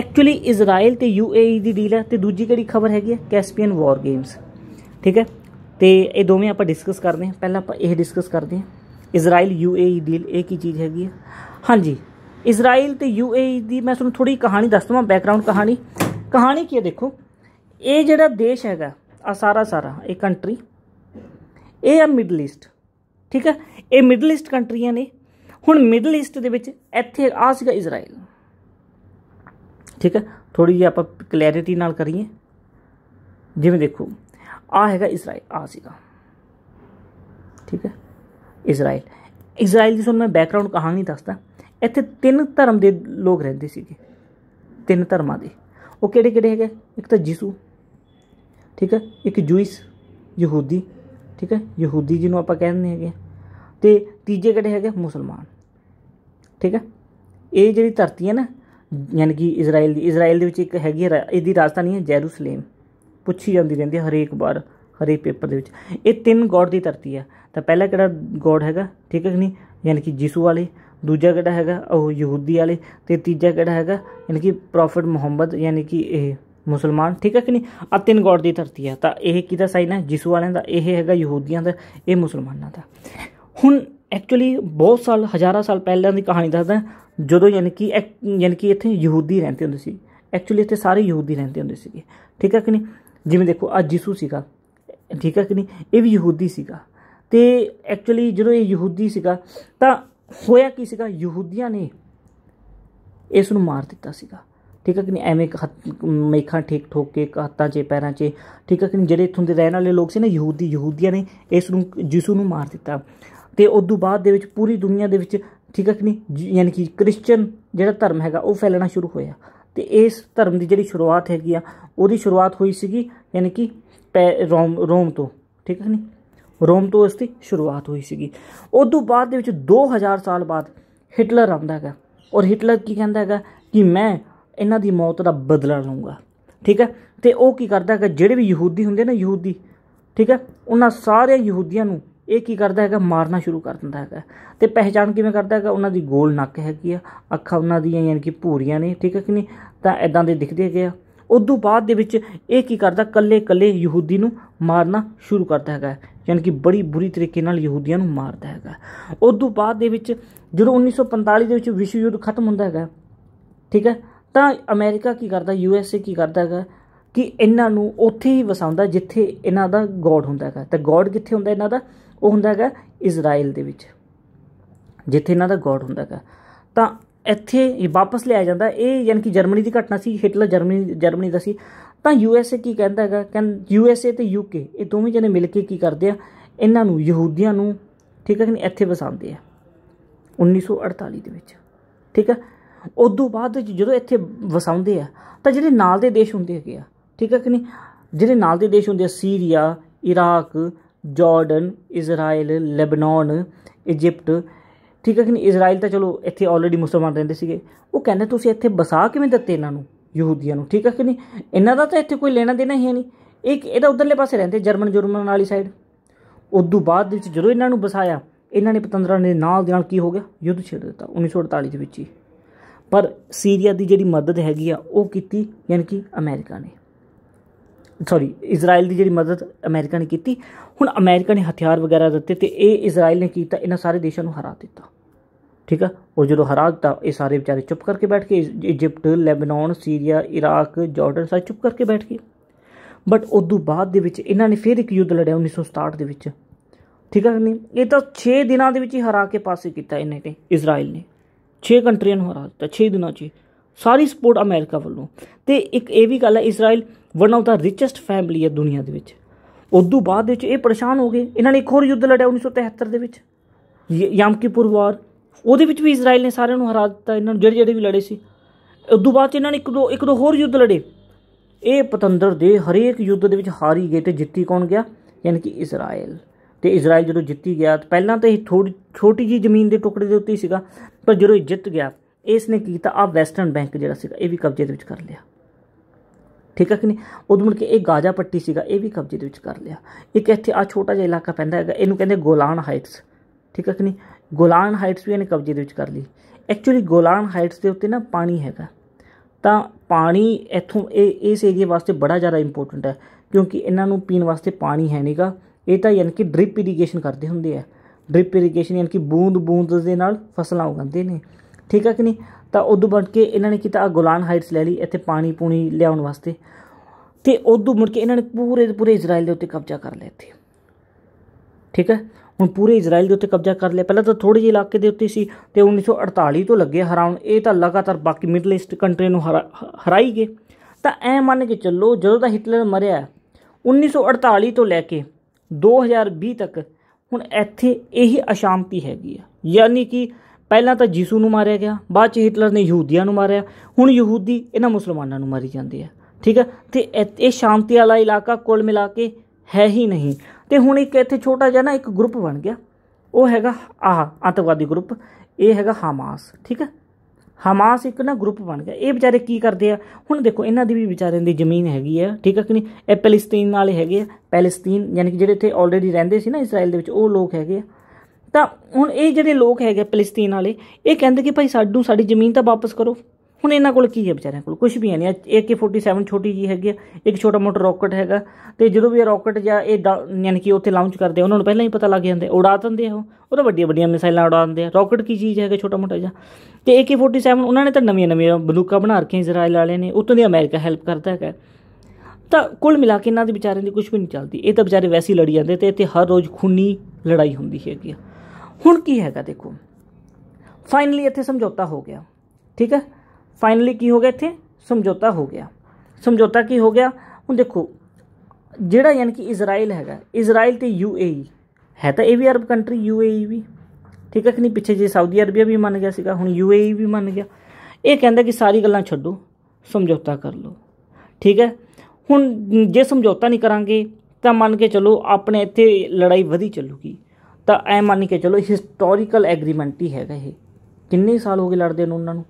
ਐਕਚੁਅਲੀ ਇਜ਼ਰਾਈਲ ਤੇ ਯੂਏਈ ਦੀ ਡੀਲ ਹੈ ਤੇ ਦੂਜੀ ਕਿਹੜੀ ਖਬਰ ਹੈਗੀ ਹੈ ਕੈਸਪੀਅਨ ਵਾਰ ਗੇਮਸ ਠੀਕ ਹੈ ਤੇ ਇਹ ਦੋਵੇਂ ਆਪਾਂ ਡਿਸਕਸ ਕਰਦੇ ਹਾਂ ਪਹਿਲਾਂ ਆਪਾਂ ਇਹ ਡਿਸਕਸ ਕਰਦੇ ਹਾਂ ਇਜ਼ਰਾਈਲ ਯੂਏਈ ਡੀਲ ਇਹ ਕੀ ਚੀਜ਼ ਹੈਗੀ ਹੈ ਹਾਂਜੀ ਇਜ਼ਰਾਈਲ ਤੇ ਯੂਏਈ ਦੀ ਮੈਂ ਤੁਹਾਨੂੰ ਥੋੜੀ ਕਹਾਣੀ ਦੱਸ ਦਵਾਂ ਬੈਕਗ੍ਰਾਉਂਡ ਕਹਾਣੀ ਕਹਾਣੀ ਕੀ ਹੈ ਦੇਖੋ ਇਹ ਜਿਹੜਾ ਦੇਸ਼ ਹੈਗਾ ਆ ਸਾਰਾ ਸਾਰਾ ਇਹ ਕੰਟਰੀ ਇਹ ਆ ਮਿਡਲ ਈਸਟ ਠੀਕ ਹੈ ਇਹ ਮਿਡਲ ਈਸਟ ਕੰਟਰੀਆਂ ਨੇ ਹੁਣ ਮਿਡਲ ਈਸਟ ਦੇ ਵਿੱਚ ਇੱਥੇ ਆ ਸੀਗਾ ਇਜ਼ਰਾਈਲ ਠੀਕ ਹੈ ਥੋੜੀ ਜਿਹੀ ਆਪਾਂ ਕਲੈਰਿਟੀ ਨਾਲ ਕਰੀਏ ਜਿਵੇਂ ਦੇਖੋ ਆ ਹੈਗਾ ਇਜ਼ਰਾਈਲ ਆ ਸੀਗਾ ਠੀਕ ਹੈ ਇਜ਼ਰਾਈਲ ਇਜ਼ਰਾਈਲ ਦੀ ਤੁਹਾਨੂੰ ਮੈਂ ਬੈਕਗ੍ਰਾਉਂਡ ਕਹਾਣੀ ਦੱਸਦਾ ਇੱਥੇ ਤਿੰਨ ਧਰਮ ਦੇ ਲੋਕ ਰਹਿੰਦੇ ਸੀਗੇ ਤਿੰਨ ਧਰਮਾਂ ਦੇ ਉਹ ਕਿਹੜੇ ਕਿਹੜੇ ਹੈਗੇ ਇੱਕ ਤਾਂ ਜੀਸੂ ਠੀਕ ਹੈ ਇੱਕ ਜੂਇਸ ਯਹੂਦੀ ਠੀਕ ਹੈ ਯਹੂਦੀ ਜਿਹਨੂੰ ਆਪਾਂ ਕਹਿੰਦੇ ਹੈਗੇ ਤੇ ਤੀਜੇ ਕਿਹੜੇ ਹੈਗੇ ਮੁਸਲਮਾਨ ਠੀਕ ਹੈ ਇਹ ਜਿਹੜੀ ਧਰਤੀ ਹੈ ਨਾ ਯਾਨੀ ਕਿ ਇਜ਼ਰਾਈਲ ਦੀ ਇਜ਼ਰਾਈਲ ਦੇ ਵਿੱਚ ਇੱਕ ਹੈਗੀ ਹੈ ਇਹਦੀ ਰਾਜਧਾਨੀ ਹੈ ਜੈਰੂਸਲੇਮ ਪੁੱਛੀ ਜਾਂਦੀ ਰਹਿੰਦੀ ਹੈ ਹਰੇਕ ਵਾਰ ਹਰੇ ਪੇਪਰ ਦੇ ਵਿੱਚ ਇਹ ਤਿੰਨ ਗੋਡ ਦੀ ਧਰਤੀ ਹੈ ਤਾਂ ਪਹਿਲਾ ਕਿਹੜਾ ਗੋਡ ਹੈਗਾ ਠੀਕ ਹੈ ਕਿ ਨਹੀਂ ਯਾਨੀ ਕਿ ਜੀਸੂ ਵਾਲੇ ਦੂਜਾ ਕਿਹੜਾ ਹੈਗਾ ਉਹ ਯਹੂਦੀ ਵਾਲੇ ਤੇ ਤੀਜਾ ਕਿਹੜਾ ਹੈਗਾ ਯਾਨੀ ਕਿ ਪ੍ਰੋਫਟ ਮੁਹੰਮਦ ਯਾਨੀ ਕਿ ਇਹ ਮੁਸਲਮਾਨ ਠੀਕ ਹੈ ਕਿ ਨਹੀਂ ਆ ਤਿੰਨ ਗੋਡ ਦੀ ਧਰਤੀ ਹੈ ਤਾਂ ਇਹ ਕਿਹਦਾ ਸਾਈਨ ਹੈ ਜਿਸੂ ਵਾਲਿਆਂ ਦਾ ਇਹ ਹੈਗਾ ਯਹੂਦੀਆਂ ਦਾ ਇਹ ਮੁਸਲਮਾਨਾਂ ਦਾ ਹੁਣ ਐਕਚੁਅਲੀ ਬਹੁਤ ਸਾਲ ਹਜ਼ਾਰਾਂ ਸਾਲ ਪਹਿਲਾਂ ਦੀ ਕਹਾਣੀ ਦੱਸਦਾ ਜਦੋਂ ਯਾਨੀ ਕਿ ਯਾਨੀ ਕਿ ਇੱਥੇ ਯਹੂਦੀ ਰਹਿੰਦੇ ਹੁੰਦੇ ਸੀ ਐਕਚੁਅਲੀ ਇੱਥੇ ਸਾਰੇ ਯਹੂਦੀ ਰਹਿੰਦੇ ਹੁੰਦੇ ਸੀਗੇ ਠੀਕ ਹੈ ਕਿ ਨਹੀਂ ਜਿਵੇਂ ਦੇਖੋ ਆ ਜਿਸੂ ਸੀਗਾ ਠੀਕ ਹੈ ਕਿ ਨਹੀਂ ਇਹ ਵੀ ਯਹੂਦੀ ਸੀਗਾ ਤੇ ਐਕਚੁਅਲੀ ਜਦੋਂ ਇਹ ਯਹੂਦੀ ਸੀਗਾ ਤਾਂ ਹੋਇਆ ਕੀ ਸੀਗਾ ਯਹੂਦੀਆਂ ਨੇ ਇਸ ਨੂੰ ਮਾਰ ਦਿੱਤਾ ਸੀਗਾ ਠੀਕ ਹੈ ਕਿ ਨਹੀਂ ਐਵੇਂ ਮੇਖਾਂ ਠੀਕ ਠੋਕ ਕੇ ਹੱਥਾਂ 'ਚ ਪੈਰਾਂ 'ਚ ਠੀਕ ਹੈ ਕਿ ਨਹੀਂ ਜਿਹੜੇ ਇਥੋਂ ਦੇ ਰਹਿਣ ਵਾਲੇ ਲੋਕ ਸੀ ਨਾ ਯਹੂਦੀ ਯਹੂਦੀਆਂ ਨੇ ਇਸ ਨੂੰ ਯਿਸੂ ਨੂੰ ਮਾਰ ਦਿੱਤਾ ਤੇ ਉਸ ਤੋਂ ਬਾਅਦ ਦੇ ਵਿੱਚ ਪੂਰੀ ਦੁਨੀਆ ਦੇ ਵਿੱਚ ਠੀਕ ਹੈ ਕਿ ਨਹੀਂ ਯਾਨੀ ਕਿ ਕ੍ਰਿਸਚੀਅਨ ਜਿਹੜਾ ਧਰਮ ਹੈਗਾ ਉਹ ਫੈਲਣਾ ਸ਼ੁਰੂ ਹੋਇਆ ਤੇ ਇਸ ਧਰਮ ਦੀ ਜਿਹੜੀ ਸ਼ੁਰੂਆਤ ਹੈਗੀ ਆ ਉਹਦੀ ਸ਼ੁਰੂਆਤ ਹੋਈ ਸੀਗੀ ਯਾਨੀ ਕਿ ਰੋਮ ਰੋਮ ਤੋਂ ਠੀਕ ਹੈ ਕਿ ਨਹੀਂ ਰੋਮ ਤੋਂ ਇਸ ਦੀ ਸ਼ੁਰੂਆਤ ਹੋਈ ਸੀਗੀ ਉਸ ਤੋਂ ਬਾਅਦ ਦੇ ਵਿੱਚ 2000 ਸਾਲ ਬਾਅਦ ਹਿਟਲਰ ਆਉਂਦਾ ਹੈਗਾ ਔਰ ਹਿਟਲਰ ਕੀ ਕਹਿੰਦਾ ਹੈਗਾ ਕਿ ਮੈਂ ਇਹਨਾਂ ਦੀ ਮੌਤ ਦਾ ਬਦਲਾ ਲਵਾਂਗਾ ਠੀਕ ਹੈ ਤੇ ਉਹ ਕੀ ਕਰਦਾ ਹੈਗਾ ਜਿਹੜੇ ਵੀ ਯਹੂਦੀ ਹੁੰਦੇ ਨੇ ਯਹੂਦੀ ਠੀਕ ਹੈ ਉਹਨਾਂ ਸਾਰੇ ਯਹੂਦੀਆਂ ਨੂੰ ਇਹ ਕੀ ਕਰਦਾ ਹੈਗਾ ਮਾਰਨਾ ਸ਼ੁਰੂ ਕਰ ਦਿੰਦਾ ਹੈਗਾ ਤੇ ਪਹਿਚਾਨ ਕਿਵੇਂ ਕਰਦਾ ਹੈਗਾ ਉਹਨਾਂ ਦੀ ਗੋਲ ਨੱਕ ਹੈਗੀ ਆ ਅੱਖਾਂ ਉਹਨਾਂ ਦੀਆਂ ਯਾਨੀ ਕਿ ਭੂਰੀਆਂ ਨੇ ਠੀਕ ਹੈ ਕਿ ਨਹੀਂ ਤਾਂ ਐਦਾਂ ਦੇ ਦਿਖਦੇ ਹੈਗੇ ਆ ਉਦੋਂ ਬਾਅਦ ਦੇ ਵਿੱਚ ਇਹ ਕੀ ਕਰਦਾ ਕੱਲੇ-ਕੱਲੇ ਯਹੂਦੀ ਨੂੰ ਮਾਰਨਾ ਸ਼ੁਰੂ ਕਰਦਾ ਹੈਗਾ ਯਾਨੀ ਕਿ ਬੜੀ ਬੁਰੀ ਤਰੀਕੇ ਨਾਲ ਯਹੂਦੀਆਂ ਨੂੰ ਮਾਰਦਾ ਹੈਗਾ ਉਦੋਂ ਬਾਅਦ ਦੇ ਵਿੱਚ ਜਦੋਂ 1945 ਦੇ ਵਿੱਚ ਵਿਸ਼ਵ ਯੁੱਧ ਖਤਮ ਹੁੰਦਾ ਹੈਗਾ ਠੀਕ ਹੈ ਤਾਂ ਅਮਰੀਕਾ ਕੀ ਕਰਦਾ ਯੂ ਐਸ ਏ ਕੀ ਕਰਦਾ ਹੈਗਾ ਕਿ ਇਹਨਾਂ ਨੂੰ ਉੱਥੇ ਹੀ ਵਸਾਉਂਦਾ ਜਿੱਥੇ ਇਹਨਾਂ ਦਾ ਗੋਡ ਹੁੰਦਾ ਹੈਗਾ ਤੇ ਗੋਡ ਕਿੱਥੇ ਹੁੰਦਾ ਇਹਨਾਂ ਦਾ ਉਹ ਹੁੰਦਾ ਹੈਗਾ ਇਜ਼ਰਾਈਲ ਦੇ ਵਿੱਚ ਜਿੱਥੇ ਇਹਨਾਂ ਦਾ ਗੋਡ ਹੁੰਦਾ ਹੈਗਾ ਤਾਂ ਇੱਥੇ ਇਹ ਵਾਪਸ ਲਿਆ ਜਾਂਦਾ ਇਹ ਯਾਨੀ ਕਿ ਜਰਮਨੀ ਦੀ ਘਟਨਾ ਸੀ ਹਿਟਲਰ ਜਰਮਨੀ ਜਰਮਨੀ ਦਾ ਸੀ ਤਾਂ ਯੂ ਐਸ ਏ ਕੀ ਕਹਿੰਦਾ ਹੈਗਾ ਕਿ ਯੂ ਐਸ ਏ ਤੇ ਯੂ ਕੇ ਇਹ ਦੋਵੇਂ ਜਣੇ ਮਿਲ ਕੇ ਕੀ ਕਰਦੇ ਆ ਇਹਨਾਂ ਨੂੰ ਯਹੂਦੀਆਂ ਨੂੰ ਠੀਕ ਹੈ ਕਿ ਨਹੀਂ ਇੱਥੇ ਵਸਾਉਂਦੇ ਆ 1948 ਦੇ ਵਿੱਚ ਠੀਕ ਹੈ ਉਦੋਂ ਬਾਅਦ ਜਦੋਂ ਇੱਥੇ ਵਸਾਉਂਦੇ ਆ ਤਾਂ ਜਿਹੜੇ ਨਾਲ ਦੇ ਦੇਸ਼ ਹੁੰਦੇ ਹੈਗੇ ਆ ਠੀਕ ਹੈ ਕਿ ਨਹੀਂ ਜਿਹੜੇ ਨਾਲ ਦੇ ਦੇਸ਼ ਹੁੰਦੇ ਆ Syria Iraq Jordan Israel Lebanon Egypt ਠੀਕ ਹੈ ਕਿ ਨਹੀਂ ਇਜ਼ਰਾਈਲ ਤਾਂ ਚਲੋ ਇੱਥੇ ਆਲਰੇਡੀ ਮੁਸਲਮਾਨ ਰਹਿੰਦੇ ਸੀਗੇ ਉਹ ਕਹਿੰਦੇ ਤੁਸੀਂ ਇੱਥੇ ਬਸਾ ਕਿਵੇਂ ਦਿੱਤੇ ਇਹਨਾਂ ਨੂੰ ਯਹੂਦੀਆਂ ਨੂੰ ਠੀਕ ਹੈ ਕਿ ਨਹੀਂ ਇਹਨਾਂ ਦਾ ਤਾਂ ਇੱਥੇ ਕੋਈ ਲੈਣਾ ਦੇਣਾ ਹੀ ਨਹੀਂ ਇੱਕ ਇਹਦਾ ਉਧਰਲੇ ਪਾਸੇ ਰਹਿੰਦੇ ਜਰਮਨ ਜੁਰਮਨ ਵਾਲੀ ਸਾਈਡ ਉਦੋਂ ਬਾਅਦ ਦੇ ਵਿੱਚ ਜਦੋਂ ਇਹਨਾਂ ਨੂੰ ਬਸਾਇਆ ਇਹਨਾਂ ਨੇ ਪਤੰਦਰਾਂ ਦੇ ਨਾਲ ਦੇ ਨਾਲ ਕੀ ਹੋ ਗਿਆ ਯੁੱਧ ਛੇੜ ਦਿੱਤਾ 1948 ਦੇ ਵਿੱਚ ਹੀ ਪਰ ਸੀਰੀਆ ਦੀ ਜਿਹੜੀ ਮਦਦ ਹੈਗੀ ਆ ਉਹ ਕੀਤੀ ਯਾਨੀ ਕਿ ਅਮਰੀਕਾ ਨੇ ਸੌਰੀ ਇਜ਼ਰਾਈਲ ਦੀ ਜਿਹੜੀ ਮਦਦ ਅਮਰੀਕਾ ਨੇ ਕੀਤੀ ਹੁਣ ਅਮਰੀਕਾ ਨੇ ਹਥਿਆਰ ਵਗੈਰਾ ਦਿੱਤੇ ਤੇ ਇਹ ਇਜ਼ਰਾਈਲ ਨੇ ਕੀਤਾ ਇਹਨਾਂ ਸਾਰੇ ਦੇਸ਼ਾਂ ਨੂੰ ਹਰਾ ਦਿੱਤਾ ਠੀਕ ਆ ਉਹ ਜਦੋਂ ਹਰਾ ਦਿੱਤਾ ਇਹ ਸਾਰੇ ਵਿਚਾਰੇ ਚੁੱਪ ਕਰਕੇ ਬੈਠ ਗਏ Egypt Lebanon Syria Iraq Jordan ਸਾਰੇ ਚੁੱਪ ਕਰਕੇ ਬੈਠ ਗਏ ਬਟ ਉਦੋਂ ਬਾਅਦ ਦੇ ਵਿੱਚ ਇਹਨਾਂ ਨੇ ਫਿਰ ਇੱਕ ਯੁੱਧ ਲੜਿਆ 1967 ਦੇ ਵਿੱਚ ਠੀਕ ਆ ਨਹੀਂ ਇਹ ਤਾਂ 6 ਦਿਨਾਂ ਦੇ ਵਿੱਚ ਹੀ ਹਰਾ ਕੇ ਪਾਸੇ ਕੀਤਾ ਇਹਨੇ ਤੇ ਇਜ਼ਰਾਈਲ ਨੇ 6 ਕੰਟਰੀਆਂ ਨੂੰ ਹਰਾ ਦਿੱਤਾ 6 ਦਿਨਾਂ 'ਚ ਸਾਰੀ ਸਪੋਰਟ ਅਮਰੀਕਾ ਵੱਲੋਂ ਤੇ ਇੱਕ ਇਹ ਵੀ ਗੱਲ ਹੈ Israel one of the richest family ਹੈ ਦੁਨੀਆ ਦੇ ਵਿੱਚ ਉਦੋਂ ਬਾਅਦ ਦੇ ਵਿੱਚ ਇਹ ਪਰੇਸ਼ਾਨ ਹੋ ਗਏ ਇਹਨਾਂ ਨੇ ਇੱਕ ਹੋਰ ਯੁੱਧ ਲੜਿਆ 1973 ਦੇ ਵਿੱਚ ਯਮਕੀਪੁਰ ਵਾਰ ਉਹਦੇ ਵਿੱਚ ਵੀ ਇਜ਼ਰਾਈਲ ਨੇ ਸਾਰਿਆਂ ਨੂੰ ਹਰਾ ਦਿੱਤਾ ਇਹਨਾਂ ਨੂੰ ਜਿਹੜੇ ਜਿਹੜੇ ਵੀ ਲੜੇ ਸੀ ਉਦੋਂ ਬਾਅਦ ਇਹਨਾਂ ਨੇ ਇੱਕ ਦੋ ਇੱਕ ਦੋ ਹੋਰ ਯੁੱਧ ਲੜੇ ਇਹ ਪਤੰਦਰ ਦੇ ਹਰੇਕ ਯੁੱਧ ਦੇ ਵਿੱਚ ਹਾਰੀ ਗਏ ਤੇ ਜਿੱਤੀ ਕੌਣ ਗਿਆ ਯਾਨੀ ਕਿ ਇਜ਼ਰਾਈਲ ਤੇ ਇਜ਼ਰਾਈਲ ਜਦੋਂ ਜਿੱਤੀ ਗਿਆ ਤਾਂ ਪਹਿਲਾਂ ਤਾਂ ਇਹ ਥੋੜੀ ਛੋਟੀ ਜੀ ਜ਼ਮੀਨ ਦੇ ਟੁਕੜੇ ਦੇ ਉੱਤੇ ਹੀ ਸੀਗਾ ਪਰ ਜਦੋਂ ਇਹ ਜਿੱਤ ਗਿਆ ਇਸ ਨੇ ਕੀ ਕੀਤਾ ਆ ਵੈਸਟਰਨ ਬੈਂਕ ਜਿਹੜਾ ਸੀਗਾ ਇਹ ਵੀ ਕਬਜ਼ੇ ਦੇ ਵਿੱਚ ਕਰ ਲਿਆ ਠੀਕ ਹੈ ਕਿ ਨਹੀਂ ਉਦੋਂ ਮੁੜ ਕੇ ਇਹ ਗਾਜ਼ਾ ਪੱਟੀ ਸੀਗਾ ਇਹ ਵੀ ਕਬਜ਼ੇ ਦੇ ਵਿੱਚ ਕਰ ਲਿਆ ਇੱਕ ਇੱਥੇ ਆ ਛੋਟਾ ਜਿਹਾ ਇਲਾਕਾ ਪੈਂਦਾ ਹੈਗਾ ਇਹਨੂੰ ਕਹਿੰਦੇ ਗੋਲਾਨ ਹਾਈਟਸ ਠੀਕ ਹੈ ਕਿ ਨਹੀਂ ਗੋਲਾਨ ਹਾਈਟਸ ਵੀ ਇਹਨੇ ਕਬਜ਼ੇ ਦੇ ਵਿੱਚ ਕਰ ਲਈ ਐਕਚੁਅਲੀ ਗੋਲਾਨ ਹਾਈਟਸ ਦੇ ਉੱਤੇ ਨਾ ਪਾਣੀ ਹੈਗਾ ਤਾਂ ਪਾਣੀ ਇੱਥੋਂ ਇਹ ਇਸ ਏਰੀਆ ਵਾਸਤੇ ਬੜਾ ਜ਼ਿਆਦਾ ਇੰਪੋਰਟੈਂਟ ਹੈ ਕਿਉਂਕਿ ਇਹਨਾਂ ਨੂੰ ਪੀਣ ਵਾਸਤੇ ਪਾਣੀ ਹੈ ਨਹੀਂਗਾ ਇਹ ਤਾਂ ਯਾਨੀ ਕਿ ਡ੍ਰਿਪ ਇਰੀਗੇਸ਼ਨ ਕਰਦੇ ਹੁੰਦੇ ਆ ਡ੍ਰਿਪ ਇਰੀਗੇਸ਼ਨ ਯਾਨੀ ਕਿ ਬੂੰਦ ਬੂੰਦ ਦੇ ਨਾਲ ਫਸਲਾਂ ਉਗਾਉਂਦੇ ਨੇ ਠੀਕ ਆ ਕਿ ਨਹੀਂ ਤਾਂ ਉਦੋਂ ਬਣ ਕੇ ਇਹਨਾਂ ਨੇ ਕੀਤਾ ਗੁਲਾਨ ਹਾਈਟਸ ਲੈ ਲਈ ਇੱਥੇ ਪਾਣੀ ਪੂਣੀ ਲਿਆਉਣ ਵਾਸਤੇ ਤੇ ਉਦੋਂ ਮੁੜ ਕੇ ਇਹਨਾਂ ਨੇ ਪੂਰੇ ਪੂਰੇ ਇਜ਼ਰਾਈਲ ਦੇ ਉੱਤੇ ਕਬਜ਼ਾ ਕਰ ਲਿਆ ਇੱਥੇ ਠੀਕ ਹੈ ਹੁਣ ਪੂਰੇ ਇਜ਼ਰਾਈਲ ਦੇ ਉੱਤੇ ਕਬਜ਼ਾ ਕਰ ਲਿਆ ਪਹਿਲਾਂ ਤਾਂ ਥੋੜੇ ਜਿਹੇ ਇਲਾਕੇ ਦੇ ਉੱਤੇ ਸੀ ਤੇ 1948 ਤੋਂ ਲੱਗੇ ਹਰਾਉਣ ਇਹ ਤਾਂ ਲਗਾਤਾਰ ਬਾਕੀ ਮਿਡਲ ਈਸਟ ਕੰਟਰੀ ਨੂੰ ਹਰਾਈ ਗਏ ਤਾਂ ਐ ਮੰਨ ਕੇ ਚੱਲੋ ਜਦੋਂ ਦਾ ਹਿਟਲਰ ਮਰਿਆ 1948 ਤੋਂ ਲੈ ਕੇ 2020 ਤੱਕ ਹੁਣ ਇੱਥੇ ਇਹੀ ਅਸ਼ਾਂਤੀ ਹੈਗੀ ਆ ਯਾਨੀ ਕਿ ਪਹਿਲਾਂ ਤਾਂ ਯਿਸੂ ਨੂੰ ਮਾਰਿਆ ਗਿਆ ਬਾਅਦ ਚ ਹਿਟਲਰ ਨੇ ਯਹੂਦੀਆਂ ਨੂੰ ਮਾਰਿਆ ਹੁਣ ਯਹੂਦੀ ਇਹਨਾਂ ਮੁਸਲਮਾਨਾਂ ਨੂੰ ਮਾਰੀ ਜਾਂਦੇ ਆ ਠੀਕ ਆ ਤੇ ਇਹ ਸ਼ਾਂਤੀ ਵਾਲਾ ਇਲਾਕਾ ਕੁੱਲ ਮਿਲਾ ਕੇ ਹੈ ਹੀ ਨਹੀਂ ਤੇ ਹੁਣ ਇੱਕ ਇੱਥੇ ਛੋਟਾ ਜਿਹਾ ਨਾ ਇੱਕ ਗਰੁੱਪ ਬਣ ਗਿਆ ਉਹ ਹੈਗਾ ਆਹ ਅਤਵਾਦੀ ਗਰੁੱਪ ਇਹ ਹੈਗਾ ਹਮਾਸ ਠੀਕ ਆ ਹਮਾਸ ਇੱਕ ਨਾ ਗਰੁੱਪ ਬਣ ਗਿਆ ਇਹ ਵਿਚਾਰੇ ਕੀ ਕਰਦੇ ਆ ਹੁਣ ਦੇਖੋ ਇਹਨਾਂ ਦੀ ਵੀ ਵਿਚਾਰਿਆਂ ਦੀ ਜ਼ਮੀਨ ਹੈਗੀ ਆ ਠੀਕ ਆ ਕਿ ਨਹੀਂ ਇਹ ਪੈਲਸਤੀਨ ਵਾਲੇ ਹੈਗੇ ਆ ਪੈਲਸਤੀਨ ਯਾਨੀ ਕਿ ਜਿਹੜੇ ਇੱਥੇ ਆਲਰੇਡੀ ਰਹਿੰਦੇ ਸੀ ਨਾ ਇਜ਼ਰਾਈਲ ਦੇ ਵਿੱਚ ਉਹ ਲੋਕ ਹੈਗੇ ਆ ਤਾਂ ਹੁਣ ਇਹ ਜਿਹੜੇ ਲੋਕ ਹੈਗੇ ਪੈਲਸਤੀਨ ਵਾਲੇ ਇਹ ਕਹਿੰਦੇ ਕਿ ਭਾਈ ਸਾਡੂ ਸਾਡੀ ਜ਼ਮੀਨ ਤਾਂ ਵਾਪਸ ਕਰੋ ਹੁਣ ਇਹਨਾਂ ਕੋਲ ਕੀ ਹੈ ਵਿਚਾਰਿਆਂ ਕੋਲ ਕੁਝ ਵੀ ਨਹੀਂ AK47 ਛੋਟੀ ਜੀ ਹੈਗੀ ਇੱਕ ਛੋਟਾ ਮੋਟਾ ਰਾਕਟ ਹੈਗਾ ਤੇ ਜਦੋਂ ਵੀ ਇਹ ਰਾਕਟ ਜਾਂ ਇਹ ਯਾਨੀ ਕਿ ਉੱਥੇ ਲਾਂਚ ਕਰਦੇ ਉਹਨਾਂ ਨੂੰ ਪਹਿਲਾਂ ਹੀ ਪਤਾ ਲੱਗ ਜਾਂਦਾ ਉਡਾ ਦਿੰਦੇ ਉਹ ਉਹ ਤਾਂ ਵੱਡੀਆਂ ਵੱਡੀਆਂ ਮਿਸਾਈਲਾਂ ਉਡਾ ਦਿੰਦੇ ਆ ਰਾਕਟ ਕੀ ਚੀਜ਼ ਹੈਗਾ ਛੋਟਾ ਮੋਟਾ ਜਾਂ ਤੇ AK47 ਉਹਨਾਂ ਨੇ ਤਾਂ ਨਵੀਆਂ ਨਵੀਆਂ ਬੰਦੂਕਾਂ ਬਣਾ ਰੱਖੀਆਂ ਇਜ਼ਰਾਈਲ ਵਾਲਿਆਂ ਨੇ ਉਤੋਂ ਦੀ ਅਮਰੀਕਾ ਹੈਲਪ ਕਰਦਾ ਹੈਗਾ ਤਾਂ ਕੁੱਲ ਮਿਲਾ ਕੇ ਇਹਨਾਂ ਦੇ ਵਿਚਾਰਿਆਂ ਦੀ ਕੁਝ ਵੀ ਨਹੀਂ ਚੱਲਦੀ ਇਹ ਤਾਂ ਵਿਚਾਰੇ ਵੈਸੇ ਹੀ ਲੜੀ ਜਾਂਦੇ ਤੇ ਇੱਥੇ ਹਰ ਰੋਜ਼ ਖੂਨੀ ਲੜਾਈ ਹੁੰਦੀ ਹੈਗੀ ਹੁਣ ਕੀ ਹੈਗਾ ਦੇਖੋ ਫਾਈਨਲੀ ਇੱਥੇ ਸਮਝੌਤਾ ਹੋ ਗਿਆ ਠੀਕ ਹੈ ਫਾਈਨਲੀ ਕੀ ਹੋ ਗਿਆ ਇੱਥੇ ਸਮਝੌਤਾ ਹੋ ਗਿਆ ਸਮਝੌਤਾ ਕੀ ਹੋ ਗਿਆ ਹੁਣ ਦੇਖੋ ਜਿਹੜਾ ਯਾਨੀ ਕਿ ਇਜ਼ਰਾਈਲ ਹੈਗਾ ਇਜ਼ਰਾਈਲ ਤੇ ਯੂਏਈ ਹੈ ਤਾਂ ਇਹ ਵੀ ਅਰਬ ਕੰਟਰੀ ਯੂਏਈ ਵੀ ਠੀਕ ਹੈ ਕਿ ਨਹੀਂ ਪਿੱਛੇ ਜੇ ਸਾਊਦੀ ਅਰਬੀਆ ਵੀ ਮੰਨ ਗਿਆ ਸੀਗਾ ਹੁਣ ਯੂਏਈ ਵੀ ਮੰਨ ਗਿਆ ਇਹ ਕਹਿੰਦਾ ਕਿ ਸਾਰੀ ਗੱਲਾਂ ਛੱਡੋ ਸਮਝੌਤਾ ਕਰ ਲਓ ਠੀਕ ਹੈ ਹੁਣ ਜੇ ਸਮਝੌਤਾ ਨਹੀਂ ਕਰਾਂਗੇ ਤਾਂ ਮੰਨ ਕੇ ਚਲੋ ਆਪਣੇ ਇੱਥੇ ਲੜਾਈ ਵਧੀ ਚੱਲੂਗੀ ਤਾਂ ਐ ਮੰਨ ਕੇ ਚਲੋ ਹਿਸਟੋਰੀਕਲ ਐਗਰੀਮੈਂਟ ਹੀ ਹੈਗਾ ਇਹ ਕਿੰਨੇ ਸਾਲ ਹੋ ਗਏ ਲੜਦੇ ਨੂੰ ਉਹਨਾਂ ਨੂੰ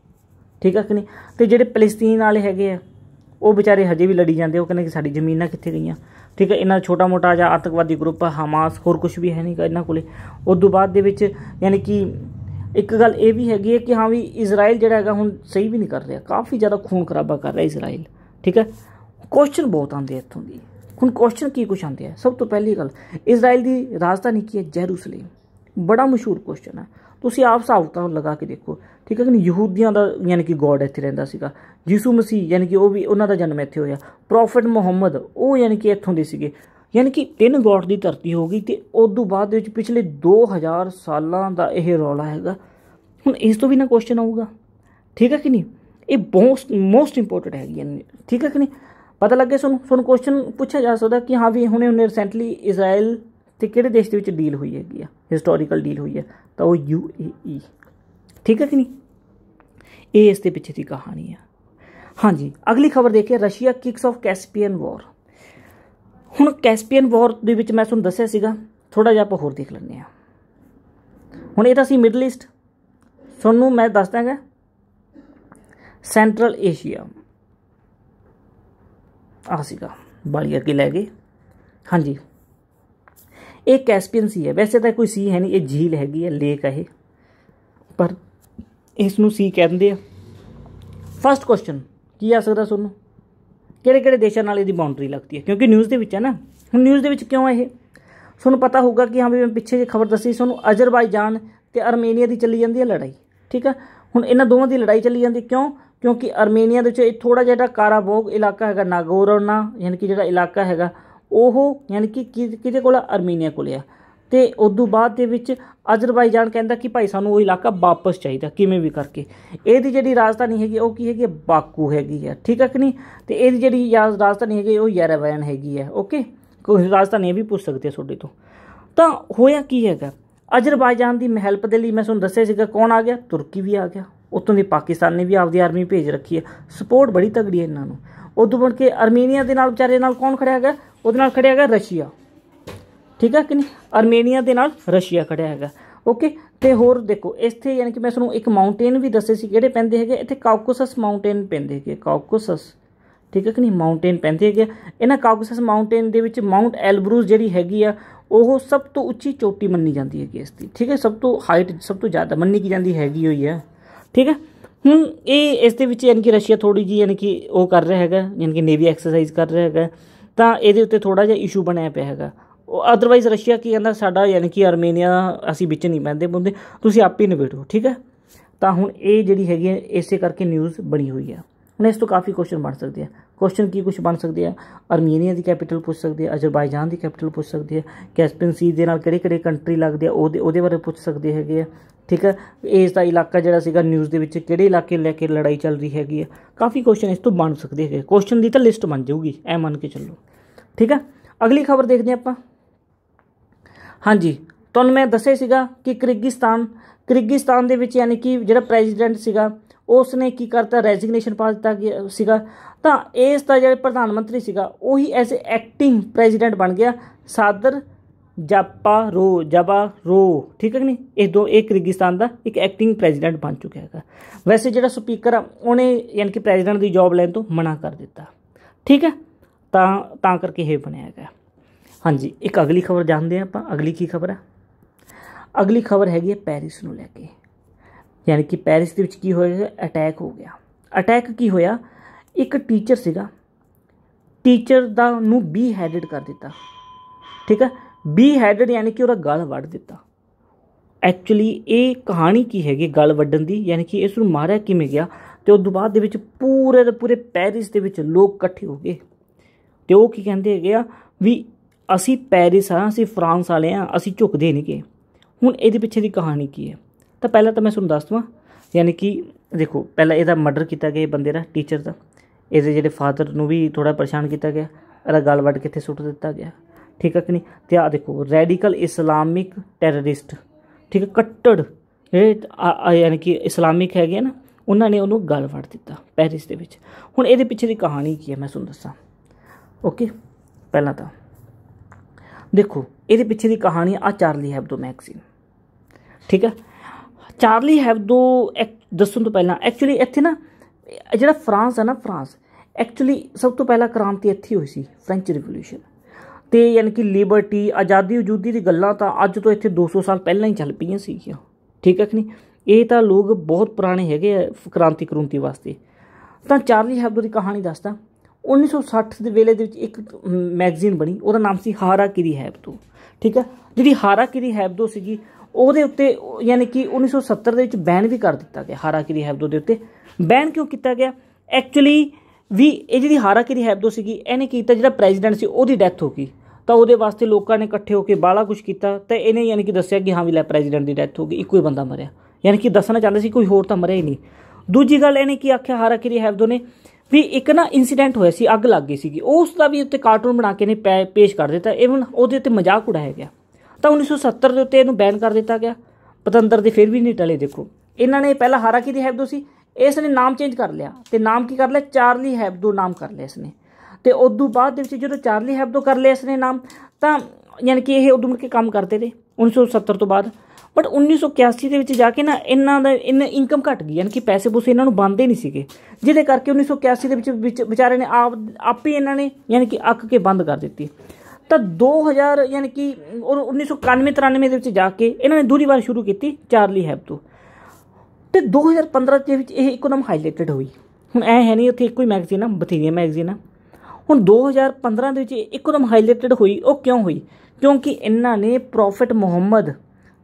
ਠੀਕ ਆ ਕਿ ਨਹੀਂ ਤੇ ਜਿਹੜੇ ਫਲਸਤੀਨ ਵਾਲੇ ਹੈਗੇ ਆ ਉਹ ਵਿਚਾਰੇ ਹਜੇ ਵੀ ਲੜੀ ਜਾਂਦੇ ਉਹ ਕਹਿੰਦੇ ਕਿ ਸਾਡੀ ਜ਼ਮੀਨਾਂ ਕਿੱਥੇ ਗਈਆਂ ਠੀਕ ਹੈ ਇਹਨਾਂ ਦਾ ਛੋਟਾ ਮੋਟਾ ਜਾਂ ਆਤੰਕਵਾਦੀ ਗਰੁੱਪ ਹਮਾਸ ਹੋਰ ਕੁਝ ਵੀ ਹੈ ਨਹੀਂ ਇਹਨਾਂ ਕੋਲੇ ਉਸ ਤੋਂ ਬਾਅਦ ਦੇ ਵਿੱਚ ਯਾਨੀ ਕਿ ਇੱਕ ਗੱਲ ਇਹ ਵੀ ਹੈਗੀ ਹੈ ਕਿ ਹਾਂ ਵੀ ਇਜ਼ਰਾਈਲ ਜਿਹੜਾ ਹੈਗਾ ਹੁਣ ਸਹੀ ਵੀ ਨਹੀਂ ਕਰ ਰਿਹਾ ਕਾਫੀ ਜ਼ਿਆਦਾ ਖੂਨ ਖਰਾਬਾ ਕਰ ਰਿਹਾ ਇਜ਼ਰਾਈਲ ਠੀਕ ਹੈ ਕੁਐਸਚਨ ਬਹੁਤ ਆਉਂਦੇ ਇੱਥੋਂ ਦੀ ਹੁਣ ਕੁਐਸਚਨ ਕੀ ਕੁਝ ਆਉਂਦੇ ਆ ਸਭ ਤੋਂ ਪਹਿਲੀ ਗੱਲ ਇਜ਼ਰਾਈਲ ਦੀ ਰਾਜਧਾਨੀ ਕੀ ਹੈ ਜੈਰੂਸਲੇਮ ਬੜਾ ਮਸ਼ਹੂਰ ਕੁਐਸਚਨ ਹੈ ਤੁਸੀਂ ਆਪ ਹਿਸਾਬ ਤਾਂ ਲਗਾ ਕੇ ਦੇਖੋ ਠੀਕ ਹੈ ਕਿ ਨਹੀਂ ਯਹੂਦੀਆਂ ਦਾ ਯਾਨੀ ਕਿ ਗੋਡ ਇੱਥੇ ਰਹਿੰਦਾ ਸੀਗਾ ਯਿਸੂ ਮਸੀਹ ਯਾਨੀ ਕਿ ਉਹ ਵੀ ਉਹਨਾਂ ਦਾ ਜਨਮ ਇੱਥੇ ਹੋਇਆ ਪ੍ਰੋਫਟ ਮੁਹੰਮਦ ਉਹ ਯਾਨੀ ਕਿ ਇੱਥੋਂ ਦੇ ਸੀਗੇ ਯਾਨੀ ਕਿ ਤਿੰਨ ਗੋਡ ਦੀ ਧਰਤੀ ਹੋ ਗਈ ਤੇ ਉਸ ਤੋਂ ਬਾਅਦ ਦੇ ਵਿੱਚ ਪਿਛਲੇ 2000 ਸਾਲਾਂ ਦਾ ਇਹ ਰੌਲਾ ਹੈਗਾ ਹੁਣ ਇਸ ਤੋਂ ਵੀ ਨਾ ਕੁਐਸਚਨ ਆਊਗਾ ਠੀਕ ਹੈ ਕਿ ਨਹੀਂ ਇਹ ਬਹੁਤ ਮੋਸਟ ਇੰਪੋਰਟੈਂਟ ਹੈ ਯਾਨੀ ਠੀਕ ਹੈ ਕਿ ਨਹੀਂ ਪਤਾ ਲੱਗੇ ਤੁਹਾਨੂੰ ਤੁਹਾਨੂੰ ਕੁਐਸਚਨ ਪੁੱਛਿਆ ਜਾ ਸਕਦਾ ਕਿ ਹਾਂ ਵੀ ਹੁਣੇ ਉਹਨੇ ਰੀਸੈਂਟਲੀ ਇਜ਼ਰਾਈਲ ਤੇ ਕਿਹੜੇ ਦੇਸ਼ ਦੇ ਵਿੱਚ ਡੀਲ ਹੋਈ ਹੈਗੀ ਆ ਹਿਸਟੋਰੀਕਲ ਡੀਲ ਹੋਈ ਹੈ ਤਾਂ ਉਹ UAE ਠੀਕ ਹੈ ਕਿ ਨਹੀਂ ਇਹ ਇਸ ਦੇ ਪਿੱਛੇ ਦੀ ਕਹਾਣੀ ਆ ਹਾਂਜੀ ਅਗਲੀ ਖਬਰ ਦੇਖੀਏ Russia kicks off Caspian war ਹੁਣ ਕੈਸਪੀਅਨ ਵਾਰ ਦੇ ਵਿੱਚ ਮੈਂ ਤੁਹਾਨੂੰ ਦੱਸਿਆ ਸੀਗਾ ਥੋੜਾ ਜਿਹਾ ਆਪਾਂ ਹੋਰ ਦੇਖ ਲੈਂਦੇ ਆ ਹੁਣ ਇਹ ਤਾਂ ਸੀ ਮਿਡਲ ਈਸਟ ਤੁਹਾਨੂੰ ਮੈਂ ਦੱਸ ਦਾਂਗਾ ਸੈਂਟਰਲ ਏਸ਼ੀਆ ਆ ਸੀਗਾ ਬਾਲੀ ਅੱਗੇ ਲੈ ਗਏ ਹਾਂਜੀ ਇਹ ਕੈਸਪੀਅਨ ਸੀ ਹੈ ਵੈਸੇ ਤਾਂ ਕੋਈ ਸੀ ਹੈ ਨਹੀਂ ਇਹ ਝੀਲ ਹੈਗੀ ਹੈ ਲੇਕ ਹੈ ਪਰ ਇਸ ਨੂੰ ਸੀ ਕਹਿੰਦੇ ਆ ਫਰਸਟ ਕੁਐਸਚਨ ਕੀ ਆ ਸਕਦਾ ਤੁਹਾਨੂੰ ਕਿਹੜੇ ਕਿਹੜੇ ਦੇਸ਼ਾਂ ਨਾਲ ਇਹਦੀ ਬਾਉਂਡਰੀ ਲੱਗਦੀ ਹੈ ਕਿਉਂਕਿ ਨਿਊਜ਼ ਦੇ ਵਿੱਚ ਹੈ ਨਾ ਹੁਣ ਨਿਊਜ਼ ਦੇ ਵਿੱਚ ਕਿਉਂ ਹੈ ਇਹ ਤੁਹਾਨੂੰ ਪਤਾ ਹੋਊਗਾ ਕਿ ਹਾਂ ਵੀ ਮੈਂ ਪਿੱਛੇ ਜੇ ਖਬਰ ਦੱਸੀ ਤੁਹਾਨੂੰ ਅਜ਼ਰਬਾਈਜਾਨ ਤੇ ਅਰਮੇਨੀਆ ਦੀ ਚੱਲੀ ਜਾਂਦੀ ਹੈ ਲੜਾਈ ਠੀਕ ਹੈ ਹੁਣ ਇਹਨਾਂ ਦੋਵਾਂ ਦੀ ਲੜਾਈ ਚੱਲੀ ਜਾਂਦੀ ਕਿਉਂ ਕਿਉਂਕਿ ਅਰਮੇਨੀਆ ਦੇ ਵਿੱਚ ਥੋੜਾ ਜਿਹਾ ਜਿਹੜਾ ਕਾਰਾਬੋਗ ਇਲਾਕਾ ਹੈਗਾ ਨਾਗੋਰਨਾ ਯਾਨੀ ਕਿ ਜਿਹੜਾ ਇਲਾਕਾ ਹੈਗਾ ਉਹ ਯਾਨੀ ਕਿ ਕਿਹਦੇ ਕੋਲ ਅਰਮੀਨੀਆ ਕੋਲ ਆ ਤੇ ਉਸ ਤੋਂ ਬਾਅਦ ਦੇ ਵਿੱਚ ਅਜ਼ਰਬਾਈਜਾਨ ਕਹਿੰਦਾ ਕਿ ਭਾਈ ਸਾਨੂੰ ਉਹ ਇਲਾਕਾ ਵਾਪਸ ਚਾਹੀਦਾ ਕਿਵੇਂ ਵੀ ਕਰਕੇ ਇਹਦੀ ਜਿਹੜੀ ਰਾਜਧਾਨੀ ਹੈਗੀ ਉਹ ਕੀ ਹੈਗੀ ਬਾਕੂ ਹੈਗੀ ਆ ਠੀਕ ਹੈ ਕਿ ਨਹੀਂ ਤੇ ਇਹਦੀ ਜਿਹੜੀ ਰਾਜਧਾਨੀ ਹੈਗੀ ਉਹ ਯਰਵਾਨ ਹੈਗੀ ਆ ਓਕੇ ਕੋਈ ਰਾਜਧਾਨੀ ਇਹ ਵੀ ਪੁੱਛ ਸਕਦੇ ਆ ਤੁਹਾਡੇ ਤੋਂ ਤਾਂ ਹੋਇਆ ਕੀ ਹੈਗਾ ਅਜ਼ਰਬਾਈਜਾਨ ਦੀ ਮਹਿਲਪ ਦੇ ਲਈ ਮੈਂ ਤੁਹਾਨੂੰ ਦੱਸਿਆ ਸੀਗਾ ਕੌਣ ਆ ਗਿਆ ਤੁਰਕੀ ਵੀ ਆ ਗਿਆ ਉਤੋਂ ਦੀ ਪਾਕਿਸਤਾਨ ਨੇ ਵੀ ਆਪਦੀ ਆਰਮੀ ਭੇਜ ਰੱਖੀ ਹੈ ਸਪੋਰਟ ਬੜੀ ਤਗੜੀ ਹੈ ਇਹਨਾਂ ਨੂੰ ਉਦੋਂ ਬਣ ਕੇ ਅਰਮੀਨੀਆ ਦੇ ਨਾਲ ਵਿਚਾਰੇ ਨਾਲ ਕੌਣ ਖੜਿਆ ਹੈਗਾ ਉਹਦੇ ਨਾਲ ਖੜਿਆ ਹੈਗਾ ਰਸ਼ੀਆ ਠੀਕ ਹੈ ਕਿ ਨਹੀਂ ਆਰਮੇਨੀਆ ਦੇ ਨਾਲ ਰਸ਼ੀਆ ਖੜਿਆ ਹੈਗਾ ਓਕੇ ਤੇ ਹੋਰ ਦੇਖੋ ਇੱਥੇ ਯਾਨੀ ਕਿ ਮੈਂ ਤੁਹਾਨੂੰ ਇੱਕ ਮਾਊਂਟੇਨ ਵੀ ਦੱਸੇ ਸੀ ਕਿਹੜੇ ਪੈਂਦੇ ਹੈਗੇ ਇੱਥੇ ਕਾਕੋਸਸ ਮਾਊਂਟੇਨ ਪੈਂਦੇ ਹੈਗੇ ਕਾਕੋਸਸ ਠੀਕ ਹੈ ਕਿ ਨਹੀਂ ਮਾਊਂਟੇਨ ਪੈਂਦੇ ਹੈਗੇ ਇਹਨਾਂ ਕਾਕੋਸਸ ਮਾਊਂਟੇਨ ਦੇ ਵਿੱਚ ਮਾਊਂਟ ਐਲਬਰੂਸ ਜਿਹੜੀ ਹੈਗੀ ਆ ਉਹ ਸਭ ਤੋਂ ਉੱਚੀ ਚੋਟੀ ਮੰਨੀ ਜਾਂਦੀ ਹੈਗੀ ਇਸ ਦੀ ਠੀਕ ਹੈ ਸਭ ਤੋਂ ਹਾਈਟ ਸਭ ਤੋਂ ਜ਼ਿਆਦਾ ਮੰਨੀ ਕੀ ਜਾਂਦੀ ਹੈਗੀ ਹੋਈ ਆ ਠੀਕ ਹੈ ਹੁਣ ਇਹ ਇਸ ਦੇ ਵਿੱਚ ਯਾਨੀ ਕਿ ਰਸ਼ੀਆ ਥੋੜੀ ਜੀ ਯਾਨੀ ਕਿ ਉਹ ਕਰ ਰਿਹਾ ਹੈਗਾ ਯਾਨੀ ਕਿ ਨੇਵੀ ਐਕਸਰਸਾਈਜ਼ ਕਰ ਰਿਹਾ ਹੈਗਾ ਤਾਂ ਇਹਦੇ ਉੱਤੇ ਥੋੜਾ ਜਿਹਾ ਇਸ਼ੂ ਬਣਿਆ ਪਿਆ ਹੈਗਾ ਅਦਰਵਾਈਜ਼ ਰਸ਼ੀਆ ਕੀ ਕਹਿੰਦਾ ਸਾਡਾ ਯਾਨੀ ਕਿ ਆਰਮੇਨੀਆ ਅਸੀਂ ਵਿੱਚ ਨਹੀਂ ਪੈਂਦੇ ਬੰਦੇ ਤੁਸੀਂ ਆਪੇ ਨਿਬੇੜੋ ਠੀਕ ਹੈ ਤਾਂ ਹੁਣ ਇਹ ਜਿਹੜੀ ਹੈਗੀ ਹੈ ਇਸੇ ਕਰਕੇ ਨਿਊਜ਼ ਬਣੀ ਹੋਈ ਹੈ ਹੁਣ ਇਸ ਤੋਂ ਕਾਫੀ ਕੁਐਸਚਨ ਬਣ ਸਕਦੇ ਆ ਕੁਐਸਚਨ ਕੀ ਕੁਝ ਬਣ ਸਕਦੇ ਆ ਆਰਮੇਨੀਆ ਦੀ ਕੈਪੀਟਲ ਪੁੱਛ ਸਕਦੇ ਆ ਅਜ਼ਰਬਾਈਜਾਨ ਦੀ ਕੈਪੀਟਲ ਪੁੱਛ ਸਕਦੇ ਆ ਕੈਸਪੀਅਨ ਸੀ ਦੇ ਨਾਲ ਕਿਹੜੇ ਕਿਹੜੇ ਕੰਟਰੀ ਲੱਗਦੇ ਆ ਉਹਦੇ ਉਹਦੇ ਬਾਰੇ ਪੁੱਛ ਸਕਦੇ ਹੈਗੇ ਆ ਠੀਕ ਹੈ ਇਸ ਦਾ ਇਲਾਕਾ ਜਿਹੜਾ ਸੀਗਾ ਨਿਊਜ਼ ਦੇ ਵਿੱਚ ਕਿਹੜੇ ਇਲਾਕੇ ਲੈ ਕੇ ਲੜਾਈ ਚੱਲ ਰਹੀ ਹੈਗੀ ਆ ਕਾਫੀ ਕੁਐਸਚਨ ਇਸ ਤੋਂ ਬਣ ਸਕਦੇ ਹੈਗੇ ਕੁਐਸਚਨ ਦੀ ਤਾਂ ਲਿਸਟ ਬਣ ਜਾਊਗੀ ਐ ਮੰਨ ਕੇ ਚੱਲੋ ਠੀਕ ਹੈ ਅਗਲੀ ਖਬਰ ਦੇਖਦੇ ਆਪਾਂ ਹਾਂਜੀ ਤੁਹਾਨੂੰ ਮੈਂ ਦੱਸਿਆ ਸੀਗਾ ਕਿ ਕਿਰਗਿਸਤਾਨ ਕਿਰਗਿਸਤਾਨ ਦੇ ਵਿੱਚ ਯਾਨੀ ਕਿ ਜਿਹੜਾ ਪ੍ਰੈਜ਼ੀਡੈਂਟ ਸੀਗਾ ਉਸ ਨੇ ਕੀ ਕਰਤਾ ਰੈਜ਼ਿਗਨੇਸ਼ਨ ਪਾ ਦਿੱਤਾ ਸੀਗਾ ਤਾਂ ਇਸ ਦਾ ਜਿਹੜਾ ਪ੍ਰਧਾਨ ਮੰਤਰੀ ਸੀਗਾ ਉਹੀ ਐਸੇ ਐਕਟਿੰਗ ਪ੍ਰੈਜ਼ੀਡੈਂਟ ਬਣ ਗਿਆ ਸਾਦਰ ਜਾਪਾ ਰੋ ਜਬਾ ਰੋ ਠੀਕ ਹੈ ਕਿ ਨਹੀਂ ਇਹ ਦੋ ਇੱਕ ਰਿਗਿਸਤਾਨ ਦਾ ਇੱਕ ਐਕਟਿੰਗ ਪ੍ਰੈਜ਼ੀਡੈਂਟ ਬਣ ਚੁੱਕਿਆ ਹੈਗਾ ਵੈਸੇ ਜਿਹੜਾ ਸਪੀਕਰ ਆ ਉਹਨੇ ਯਾਨੀ ਕਿ ਪ੍ਰੈਜ਼ੀਡੈਂਟ ਦੀ ਜੌਬ ਲੈਣ ਤੋਂ ਮਨਾ ਕਰ ਦਿੱਤਾ ਠੀਕ ਹੈ ਤਾਂ ਤਾਂ ਕਰਕੇ ਇਹ ਬਣਿਆ ਹੈਗਾ ਹਾਂਜੀ ਇੱਕ ਅਗਲੀ ਖਬਰ ਜਾਣਦੇ ਆ ਆਪਾਂ ਅਗਲੀ ਕੀ ਖਬਰ ਆ ਅਗਲੀ ਖਬਰ ਹੈਗੀ ਹੈ ਪੈਰਿਸ ਨੂੰ ਲੈ ਕੇ ਯਾਨੀ ਕਿ ਪੈਰਿਸ ਦੇ ਵਿੱਚ ਕੀ ਹੋਇਆ ਅਟੈਕ ਹੋ ਗਿਆ ਅਟੈਕ ਕੀ ਹੋਇਆ ਇੱਕ ਟੀਚਰ ਸੀਗਾ ਟੀਚਰ ਦਾ ਨੂੰ ਬੀ ਹੈਡਡ ਕਰ ਦਿੱਤਾ ਠੀਕ ਹੈ ਬੀ ਹੈਡਡ ਯਾਨੀ ਕਿ ਉਹਦਾ ਗਲ ਵੱਢ ਦਿੱਤਾ ਐਕਚੁਅਲੀ ਇਹ ਕਹਾਣੀ ਕੀ ਹੈਗੀ ਗਲ ਵੱਢਣ ਦੀ ਯਾਨੀ ਕਿ ਇਸ ਨੂੰ ਮਾਰਿਆ ਕਿਵੇਂ ਗਿਆ ਤੇ ਉਸ ਤੋਂ ਬਾਅਦ ਦੇ ਵਿੱਚ ਪੂਰੇ ਦੇ ਪੂਰੇ ਪੈਰਿਸ ਦੇ ਵਿੱਚ ਲੋਕ ਇਕੱਠੇ ਹੋ ਗਏ ਤੇ ਉਹ ਕੀ ਕਹਿੰਦੇ ਹੈਗੇ ਆ ਵੀ ਅਸੀਂ ਪੈਰਿਸ ਆ ਅਸੀਂ ਫਰਾਂਸ ਵਾਲੇ ਆ ਅਸੀਂ ਝੁਕਦੇ ਨਹੀਂ ਗਏ ਹੁਣ ਇਹਦੇ ਪਿੱਛੇ ਦੀ ਕਹਾਣੀ ਕੀ ਹੈ ਤਾਂ ਪਹਿਲਾਂ ਤਾਂ ਮੈਂ ਤੁਹਾਨੂੰ ਦੱਸ ਦਵਾਂ ਯਾਨੀ ਕਿ ਦੇਖੋ ਪਹਿਲਾਂ ਇਹਦਾ ਮਰਡਰ ਕੀਤਾ ਗਿਆ ਇਹ ਬੰਦੇ ਦਾ ਟੀਚਰ ਦਾ ਇਹਦੇ ਜਿਹੜੇ ਫਾਦਰ ਨੂੰ ਵੀ ਥੋੜਾ ਪਰੇਸ਼ਾਨ ਕੀਤਾ ਗਿਆ ਇਹਦਾ ਗਲਵਟ ਕਿੱਥੇ ਸੁੱਟ ਦਿੱਤਾ ਗਿਆ ਠੀਕ ਹੈ ਕਿ ਨਹੀਂ ਤੇ ਆ ਦੇਖੋ ਰੈਡੀਕਲ ਇਸਲਾਮਿਕ ਟੈਰਰਿਸਟ ਠੀਕ ਹੈ ਕੱਟੜ ਇਹ ਯਾਨੀ ਕਿ ਇਸਲਾਮਿਕ ਹੈਗੇ ਨਾ ਉਹਨਾਂ ਨੇ ਉਹਨੂੰ ਗੱਲ ਵੜ ਦਿੱਤਾ ਪੈਰਿਸ ਦੇ ਵਿੱਚ ਹੁਣ ਇਹਦੇ ਪਿੱਛੇ ਦੀ ਕਹਾਣੀ ਕੀ ਹੈ ਮੈਂ ਤੁਹਾਨੂੰ ਦੱਸਾਂ ਓਕੇ ਪਹਿਲਾਂ ਤਾਂ ਦੇਖੋ ਇਹਦੇ ਪਿੱਛੇ ਦੀ ਕਹਾਣੀ ਆ ਚਾਰਲੀ ਹੈਬਦੋ ਮੈਗਜ਼ੀਨ ਠੀਕ ਹੈ ਚਾਰਲੀ ਹੈਬਦੋ ਦੱਸਣ ਤੋਂ ਪਹਿਲਾਂ ਐਕਚੁਅਲੀ ਇੱਥੇ ਨਾ ਜਿਹੜਾ ਫਰਾਂਸ ਹੈ ਨਾ ਫਰਾਂਸ ਐਕਚੁਅਲੀ ਸਭ ਤੋਂ ਪਹਿਲਾਂ ਕ੍ਰਾਂਤੀ ਇੱਥੇ ਹੋਈ ਸੀ ਫ੍ਰੈਂਚ ਰਿਵੋਲੂਸ਼ਨ ਤੇ ਯਾਨੀ ਕਿ ਲਿਬਰਟੀ ਆਜ਼ਾਦੀ ਵਜੂਦੀ ਦੀ ਗੱਲਾਂ ਤਾਂ ਅੱਜ ਤੋਂ ਇੱਥੇ 200 ਸਾਲ ਪਹਿਲਾਂ ਹੀ ਚੱਲ ਪਈਆਂ ਸੀਗੀਆਂ ਠੀਕ ਹੈ ਕਿ ਨਹੀਂ ਇਹ ਤਾਂ ਲੋਕ ਬਹੁਤ ਪੁਰਾਣੇ ਹੈਗੇ ਆ ਕ੍ਰਾਂਤੀ ਕਰੂੰਤੀ ਵਾਸਤੇ ਤਾਂ ਚਾਰਲੀ ਹੈਬਡੋ ਦੀ ਕਹਾਣੀ ਦੱਸਦਾ 1960 ਦੇ ਵੇਲੇ ਦੇ ਵਿੱਚ ਇੱਕ ਮੈਗਜ਼ੀਨ ਬਣੀ ਉਹਦਾ ਨਾਮ ਸੀ ਹਾਰਾ ਕਿਰੀ ਹੈਬਦੋ ਠੀਕ ਹੈ ਜਿਹੜੀ ਹਾਰਾ ਕਿਰੀ ਹੈਬਦੋ ਸੀਗੀ ਉਹਦੇ ਉੱਤੇ ਯਾਨੀ ਕਿ 1970 ਦੇ ਵਿੱਚ ਬੈਨ ਵੀ ਕਰ ਦਿੱਤਾ ਗਿਆ ਹਾਰਾ ਕਿਰੀ ਹੈਬਦੋ ਦੇ ਉੱਤੇ ਬੈਨ ਕਿਉਂ ਕੀਤਾ ਗਿਆ ਐਕਚੁਅਲੀ ਵੀ ਇਹ ਜਿਹੜੀ ਹਾਰਾ ਕਿਰੀ ਹੈਬਦੋ ਸੀਗੀ ਇਹਨੇ ਕੀਤਾ ਜਿਹੜਾ ਪ੍ਰੈਜ਼ੀਡੈਂਟ ਸੀ ਉਹਦੀ ਡੈਥ ਹੋ ਗਈ ਤਾਂ ਉਹਦੇ ਵਾਸਤੇ ਲੋਕਾਂ ਨੇ ਇਕੱਠੇ ਹੋ ਕੇ ਬਾਲਾ ਕੁਝ ਕੀਤਾ ਤਾਂ ਇਹਨੇ ਯਾਨੀ ਕਿ ਦੱਸਿਆ ਕਿ ਹਾਂ ਵੀ ਲੈ ਪ੍ਰੈਜ਼ੀਡੈਂਟ ਦੀ ਡੈਥ ਹੋ ਗਈ ਇੱਕੋ ਹੀ ਬੰਦਾ ਮਰਿਆ ਯਾਨੀ ਕਿ ਦੱਸਣਾ ਚਾਹੁੰਦੇ ਸੀ ਕੋਈ ਹੋਰ ਤਾਂ ਮਰਿਆ ਹੀ ਨਹੀਂ ਦੂਜੀ ਗੱਲ ਇਹਨੇ ਕੀ ਆਖਿਆ ਹਾਰਾ ਕਿਰੀ ਹੈਵ ਨੇ ਵੀ ਇੱਕ ਨਾ ਇਨਸੀਡੈਂਟ ਹੋਇਆ ਸੀ ਅੱਗ ਲੱਗ ਗਈ ਸੀਗੀ ਉਸ ਦਾ ਵੀ ਉੱਤੇ ਕਾਰਟੂਨ ਬਣਾ ਕੇ ਨੇ ਪੇਸ਼ ਕਰ ਦਿੱਤਾ ਇਵਨ ਉਹਦੇ ਉੱਤੇ ਮਜ਼ਾਕ ਉਡਾਇਆ ਗਿਆ ਤਾਂ 1970 ਦੇ ਉੱਤੇ ਇਹਨੂੰ ਬੈਨ ਕਰ ਦਿੱਤਾ ਗਿਆ ਪਤੰਦਰ ਦੇ ਫਿਰ ਵੀ ਨਹੀਂ ਟਲੇ ਦੇਖੋ ਇਹਨਾਂ ਨੇ ਪਹਿਲਾਂ ਹਾਰਾ ਹੈਵ ਦੋ ਸੀ ਇਸ ਨੇ ਨਾਮ ਚੇਂਜ ਕਰ ਲਿਆ ਤੇ ਨਾਮ ਕੀ ਕਰ ਲਿਆ ਚਾਰਲੀ ਹੈਬਦੋ ਨਾਮ ਕਰ ਲਿਆ ਇਸ ਨੇ ਤੇ ਉਸ ਤੋਂ ਬਾਅਦ ਦੇ ਵਿੱਚ ਜਦੋਂ ਚਾਰਲੀ ਹੈਬਦੋ ਕਰ ਲਿਆ ਇਸਨੇ ਨਾਮ ਤਾਂ ਯਾਨੀ ਕਿ ਇਹ ਉਦੋਂ ਮੁੜ ਕੇ ਕੰਮ ਕਰਦੇ ਰਹੇ 1970 ਤੋਂ ਬਾਅਦ ਬਟ 1981 ਦੇ ਵਿੱਚ ਜਾ ਕੇ ਨਾ ਇਹਨਾਂ ਦਾ ਇਹਨਾਂ ਇਨਕਮ ਘਟ ਗਈ ਯਾਨੀ ਕਿ ਪੈਸੇ ਪੂਸੇ ਇਹਨਾਂ ਨੂੰ ਬੰਦੇ ਨਹੀਂ ਸੀਗੇ ਜਿਹਦੇ ਕਰਕੇ 1981 ਦੇ ਵਿੱਚ ਵਿਚਾਰੇ ਨੇ ਆਪ ਆਪੇ ਇਹਨਾਂ ਨੇ ਯਾਨੀ ਕਿ ਅੱਕ ਕੇ ਬੰਦ ਕਰ ਦਿੱਤੀ ਤਾਂ 2000 ਯਾਨੀ ਕਿ 1991-93 ਦੇ ਵਿੱਚ ਜਾ ਕੇ ਇਹਨਾਂ ਨੇ ਦੂਰੀ ਵਾਰ ਸ਼ੁਰੂ ਕੀਤੀ ਚਾਰਲੀ ਹੈਬਦੋ ਤੇ 2015 ਦੇ ਵਿੱਚ ਇਹ ਇੱਕਦਮ ਹਾਈਲਾਈਟਡ ਹੋਈ ਹੁਣ ਐ ਹੈ ਨਹੀਂ ਉੱਥੇ ਇੱਕੋ ਹੀ ਮੈਗਜ਼ੀਨ ਆ ਬਥੇਰੀਆ ਮੈਗਜ਼ੀਨ ਆ ਹੁਣ 2015 ਦੇ ਵਿੱਚ ਇੱਕਦਮ ਹਾਈਲਾਈਟਡ ਹੋਈ ਉਹ ਕਿਉਂ ਹੋਈ ਕਿਉਂਕਿ ਇਹਨਾਂ ਨੇ ਪ੍ਰੋਫਟ ਮੁਹੰਮਦ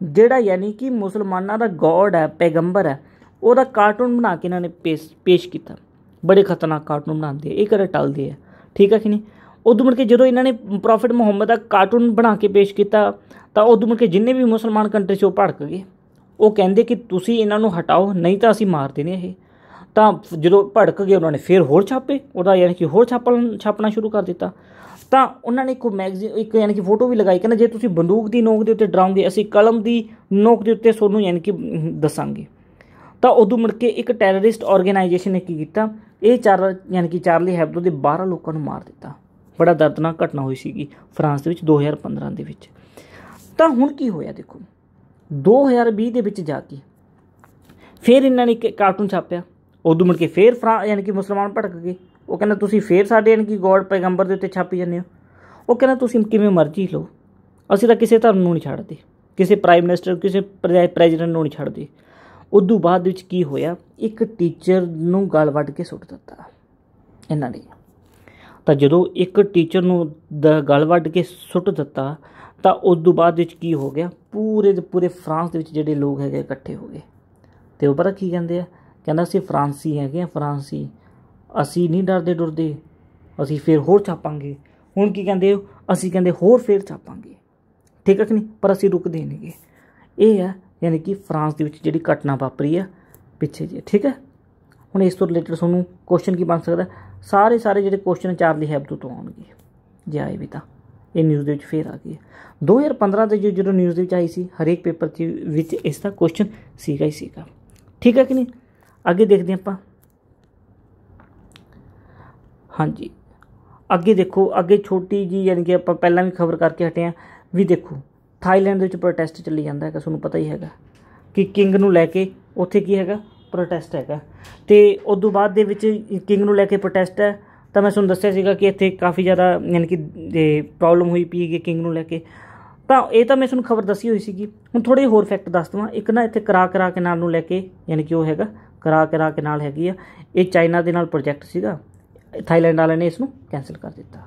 ਜਿਹੜਾ ਯਾਨੀ ਕਿ ਮੁਸਲਮਾਨਾਂ ਦਾ ਗੋਡ ਹੈ ਪੈਗੰਬਰ ਹੈ ਉਹਦਾ ਕਾਰਟੂਨ ਬਣਾ ਕੇ ਇਹਨਾਂ ਨੇ ਪੇਸ਼ ਕੀਤਾ ਬੜੇ ਖਤਰਨਾਕ ਕਾਰਟੂਨ ਬਣਾਉਂਦੇ ਇਹ ਕਰ ਟਲਦੇ ਆ ਠੀਕ ਹੈ ਕਿ ਨਹੀਂ ਉਦੋਂ ਮੁੜ ਕੇ ਜਦੋਂ ਇਹਨਾਂ ਨੇ ਪ੍ਰੋਫਟ ਮੁਹੰਮਦ ਦਾ ਕਾਰਟੂਨ ਬਣਾ ਕੇ ਪੇਸ਼ ਕੀਤਾ ਤਾਂ ਉਦੋਂ ਮੁੜ ਕੇ ਜਿੰਨੇ ਵੀ ਮੁਸਲਮਾਨ ਕੰਟਰੀ 'ਚੋਂ ਭੜਕ ਗਏ ਉਹ ਕਹਿੰਦੇ ਕਿ ਤੁਸੀਂ ਇਹਨਾਂ ਨੂੰ ਹਟਾਓ ਨਹੀਂ ਤਾਂ ਅਸੀਂ ਮਾਰ ਦੇਣੇ ਇਹ ਤਾਂ ਜਦੋਂ ਭੜਕ ਗਏ ਉਹਨਾਂ ਨੇ ਫੇਰ ਹੋਰ ਛਾਪੇ ਉਹਦਾ ਯਾਨੀ ਕਿ ਹੋਰ ਛਾਪਣ ਛਾਪਣਾ ਸ਼ੁਰੂ ਕਰ ਦਿੱਤਾ ਤਾਂ ਉਹਨਾਂ ਨੇ ਇੱਕ ਮੈਗਜ਼ੀਨ ਇੱਕ ਯਾਨੀ ਕਿ ਫੋਟੋ ਵੀ ਲਗਾਈ ਕਹਿੰਦਾ ਜੇ ਤੁਸੀਂ ਬੰਦੂਕ ਦੀ ਨੋਕ ਦੇ ਉੱਤੇ ਡਰਾਉਂਦੇ ਅਸੀਂ ਕਲਮ ਦੀ ਨੋਕ ਦੇ ਉੱਤੇ ਤੁਹਾਨੂੰ ਯਾਨੀ ਕਿ ਦੱਸਾਂਗੇ ਤਾਂ ਉਦੋਂ ਮੁੜ ਕੇ ਇੱਕ ਟੈਰਰਿਸਟ ਆਰਗੇਨਾਈਜੇਸ਼ਨ ਨੇ ਕੀ ਕੀਤਾ ਇਹ ਚਾਰ ਯਾਨੀ ਕਿ ਚਾਰਲੀ ਹੈਬਦੋ ਦੇ 12 ਲੋਕਾਂ ਨੂੰ ਮਾਰ ਦਿੱਤਾ ਬੜਾ ਦਰਦਨਾਕ ਘਟਨਾ ਹੋਈ ਸੀਗੀ ਫਰਾਂਸ ਦੇ ਵਿੱਚ 2015 ਦੇ ਵਿੱਚ ਤਾਂ ਹੁਣ ਕੀ ਹੋਇਆ ਦੇਖੋ 2020 ਦੇ ਵਿੱਚ ਜਾ ਕੇ ਫਿਰ ਇਹਨਾਂ ਨੇ ਇੱਕ ਕਾਰਟੂਨ ਛਾਪਿਆ ਉਦੋਂ ਮੁੜ ਕੇ ਫੇਰ ਫਰਾ ਯਾਨੀ ਕਿ ਮੁਸਲਮਾਨ ਭਟਕ ਗਏ ਉਹ ਕਹਿੰਦਾ ਤੁਸੀਂ ਫੇਰ ਸਾਡੇ ਯਾਨੀ ਕਿ ਗੋਡ ਪੈਗੰਬਰ ਦੇ ਉੱਤੇ ਛਾਪੀ ਜਾਂਦੇ ਹੋ ਉਹ ਕਹਿੰਦਾ ਤੁਸੀਂ ਕਿਵੇਂ ਮਰਜ਼ੀ ਲਓ ਅਸੀਂ ਤਾਂ ਕਿਸੇ ਧਰਮ ਨੂੰ ਨਹੀਂ ਛੱਡਦੇ ਕਿਸੇ ਪ੍ਰਾਈਮ ਮਿਨਿਸਟਰ ਕਿਸੇ ਪ੍ਰੈਜ਼ੀਡੈਂਟ ਨੂੰ ਨਹੀਂ ਛੱਡਦੇ ਉਦੋਂ ਬਾਅਦ ਵਿੱਚ ਕੀ ਹੋਇਆ ਇੱਕ ਟੀਚਰ ਨੂੰ ਗਲ ਵੱਢ ਕੇ ਸੁੱਟ ਦਿੱਤਾ ਇਹਨਾਂ ਨੇ ਤਾਂ ਜਦੋਂ ਇੱਕ ਟੀਚਰ ਨੂੰ ਗਲ ਵੱਢ ਕੇ ਸੁੱਟ ਦਿੱਤਾ ਤਾਂ ਉਦੋਂ ਬਾਅਦ ਵਿੱਚ ਕੀ ਹੋ ਗਿਆ ਪੂਰੇ ਦੇ ਪੂਰੇ ਫਰਾਂਸ ਦੇ ਵਿੱਚ ਜਿਹੜੇ ਲੋਕ ਹੈਗੇ ਇਕੱਠੇ ਹੋ ਗਏ ਤੇ ਉਹ ਪਤਾ ਕੀ ਕਹਿੰਦੇ ਆ ਕਹਿੰਦਾ ਅਸੀਂ ਫਰਾਂਸੀ ਹੈਗੇ ਆ ਫਰਾਂਸੀ ਅਸੀਂ ਨਹੀਂ ਡਰਦੇ ਡਰਦੇ ਅਸੀਂ ਫੇਰ ਹੋਰ ਛਾਪਾਂਗੇ ਹੁਣ ਕੀ ਕਹਿੰਦੇ ਹੋ ਅਸੀਂ ਕਹਿੰਦੇ ਹੋਰ ਫੇਰ ਛਾਪਾਂਗੇ ਠੀਕ ਹੈ ਕਿ ਨਹੀਂ ਪਰ ਅਸੀਂ ਰੁਕਦੇ ਨਹੀਂਗੇ ਇਹ ਆ ਯਾਨੀ ਕਿ ਫਰਾਂਸ ਦੇ ਵਿੱਚ ਜਿਹੜੀ ਘਟਨਾ ਵਾਪਰੀ ਆ ਪਿੱਛੇ ਜੇ ਠੀਕ ਹੈ ਹੁਣ ਇਸ ਤੋਂ ਰਿਲੇਟਡ ਤੁਹਾਨੂੰ ਕੁਐਸਚਨ ਕੀ ਬਣ ਸਕਦਾ ਸਾਰੇ ਸਾਰੇ ਜਿਹੜੇ ਕੁਐਸਚਨ ਚਾਰਲੀ ਹੈਬਦੂ ਤੋਂ ਆਉਣਗੇ ਜੇ ਆਏ ਵੀ ਤਾਂ ਇਹ ਨਿਊਜ਼ ਦੇ ਵਿੱਚ ਫੇਰ ਆ ਗਈ 2015 ਦੇ ਜਦੋਂ ਨਿਊਜ਼ ਦੇ ਵਿੱਚ ਆਈ ਸੀ ਹਰੇਕ ਪੇਪਰ ਦੇ ਵਿੱਚ ਇਸ ਦਾ ਕੁਐਸਚਨ ਸੀਗਾ ਹੀ ਸੀਗਾ ਠੀਕ ਹੈ ਕਿ ਨਹੀਂ ਅੱਗੇ ਦੇਖਦੇ ਆਪਾਂ ਹਾਂਜੀ ਅੱਗੇ ਦੇਖੋ ਅੱਗੇ ਛੋਟੀ ਜੀ ਯਾਨੀ ਕਿ ਆਪਾਂ ਪਹਿਲਾਂ ਵੀ ਖਬਰ ਕਰਕੇ ਹਟੇ ਆ ਵੀ ਦੇਖੋ ਥਾਈਲੈਂਡ ਦੇ ਵਿੱਚ ਪ੍ਰੋਟੈਸਟ ਚੱਲੀ ਜਾਂਦਾ ਹੈਗਾ ਤੁਹਾਨੂੰ ਪਤਾ ਹੀ ਹੈਗਾ ਕਿ ਕਿੰਗ ਨੂੰ ਲੈ ਕੇ ਉੱਥੇ ਕੀ ਹੈਗਾ ਪ੍ਰੋਟੈਸਟ ਹੈਗਾ ਤੇ ਉਸ ਤੋਂ ਬਾਅਦ ਦੇ ਵਿੱਚ ਕਿੰਗ ਨੂੰ ਲੈ ਕੇ ਪ੍ਰੋਟੈਸਟ ਹੈ ਤਾਂ ਮੈਂ ਤੁਹਾਨੂੰ ਦੱਸਿਆ ਸੀਗਾ ਕਿ ਇੱਥੇ ਕਾਫੀ ਜ਼ਿਆਦਾ ਯਾਨੀ ਕਿ ਪ੍ਰੋਬਲਮ ਹੋਈ ਪਈ ਕਿ ਕਿੰਗ ਨੂੰ ਲੈ ਕੇ ਤਾਂ ਇਹ ਤਾਂ ਮੈਂ ਤੁਹਾਨੂੰ ਖਬਰ ਦੱਸੀ ਹੋਈ ਸੀਗੀ ਹੁਣ ਥੋੜੇ ਹੋਰ ਫੈਕਟ ਦੱਸ ਦਵਾਂ ਇੱਕ ਨਾ ਇੱਥੇ ਕਰਾ ਕਰਾ ਕੇ ਨਾਲ ਨੂੰ ਲੈ ਕੇ ਯਾਨੀ ਕਿ ਉਹ ਹੈਗਾ ਕਰਾ ਕਰਾ ਕੇ ਨਾਲ ਹੈਗੀ ਆ ਇਹ ਚਾਈਨਾ ਦੇ ਨਾਲ ਪ੍ਰੋਜੈਕਟ ਸੀਗਾ ਥਾਈਲੈਂਡ ਵਾਲਿਆਂ ਨੇ ਇਸ ਨੂੰ ਕੈਨਸਲ ਕਰ ਦਿੱਤਾ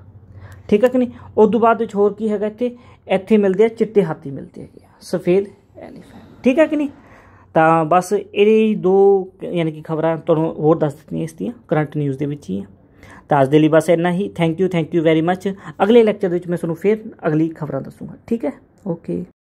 ਠੀਕ ਹੈ ਕਿ ਨਹੀਂ ਉਸ ਤੋਂ ਬਾਅਦ ਵਿੱਚ ਹੋਰ ਕੀ ਹੈਗਾ ਇੱਥੇ ਇੱਥੇ ਮਿਲਦੇ ਆ ਚਿੱਟੇ ਹਾਥੀ ਮਿਲਦੇ ਹੈਗੇ ਸਫੇਦ ਐਲੀਫੈਂਟ ਠੀਕ ਹੈ ਕਿ ਨਹੀਂ ਤਾਂ ਬਸ ਇਹਦੇ ਦੋ ਯਾਨੀ ਕਿ ਖਬਰਾਂ ਤੁਹਾਨੂੰ ਹੋਰ ਦੱਸ ਦਿੱਤੀਆਂ ਇਸ ਦੀਆਂ ਕਰੰਟ ਨਿਊਜ਼ ਦੇ ਵਿੱਚ ਹੀ ਆ ਤਾਂ ਅੱਜ ਦੇ ਲਈ ਬਸ ਇੰਨਾ ਹੀ thank you thank you very much ਅਗਲੇ ਲੈਕਚਰ ਦੇ ਵਿੱਚ ਮੈਂ ਤੁਹਾਨੂੰ ਫੇਰ ਅਗਲੀ ਖਬਰਾਂ ਦੱਸੂਗਾ ਠੀਕ ਹੈ ਓਕੇ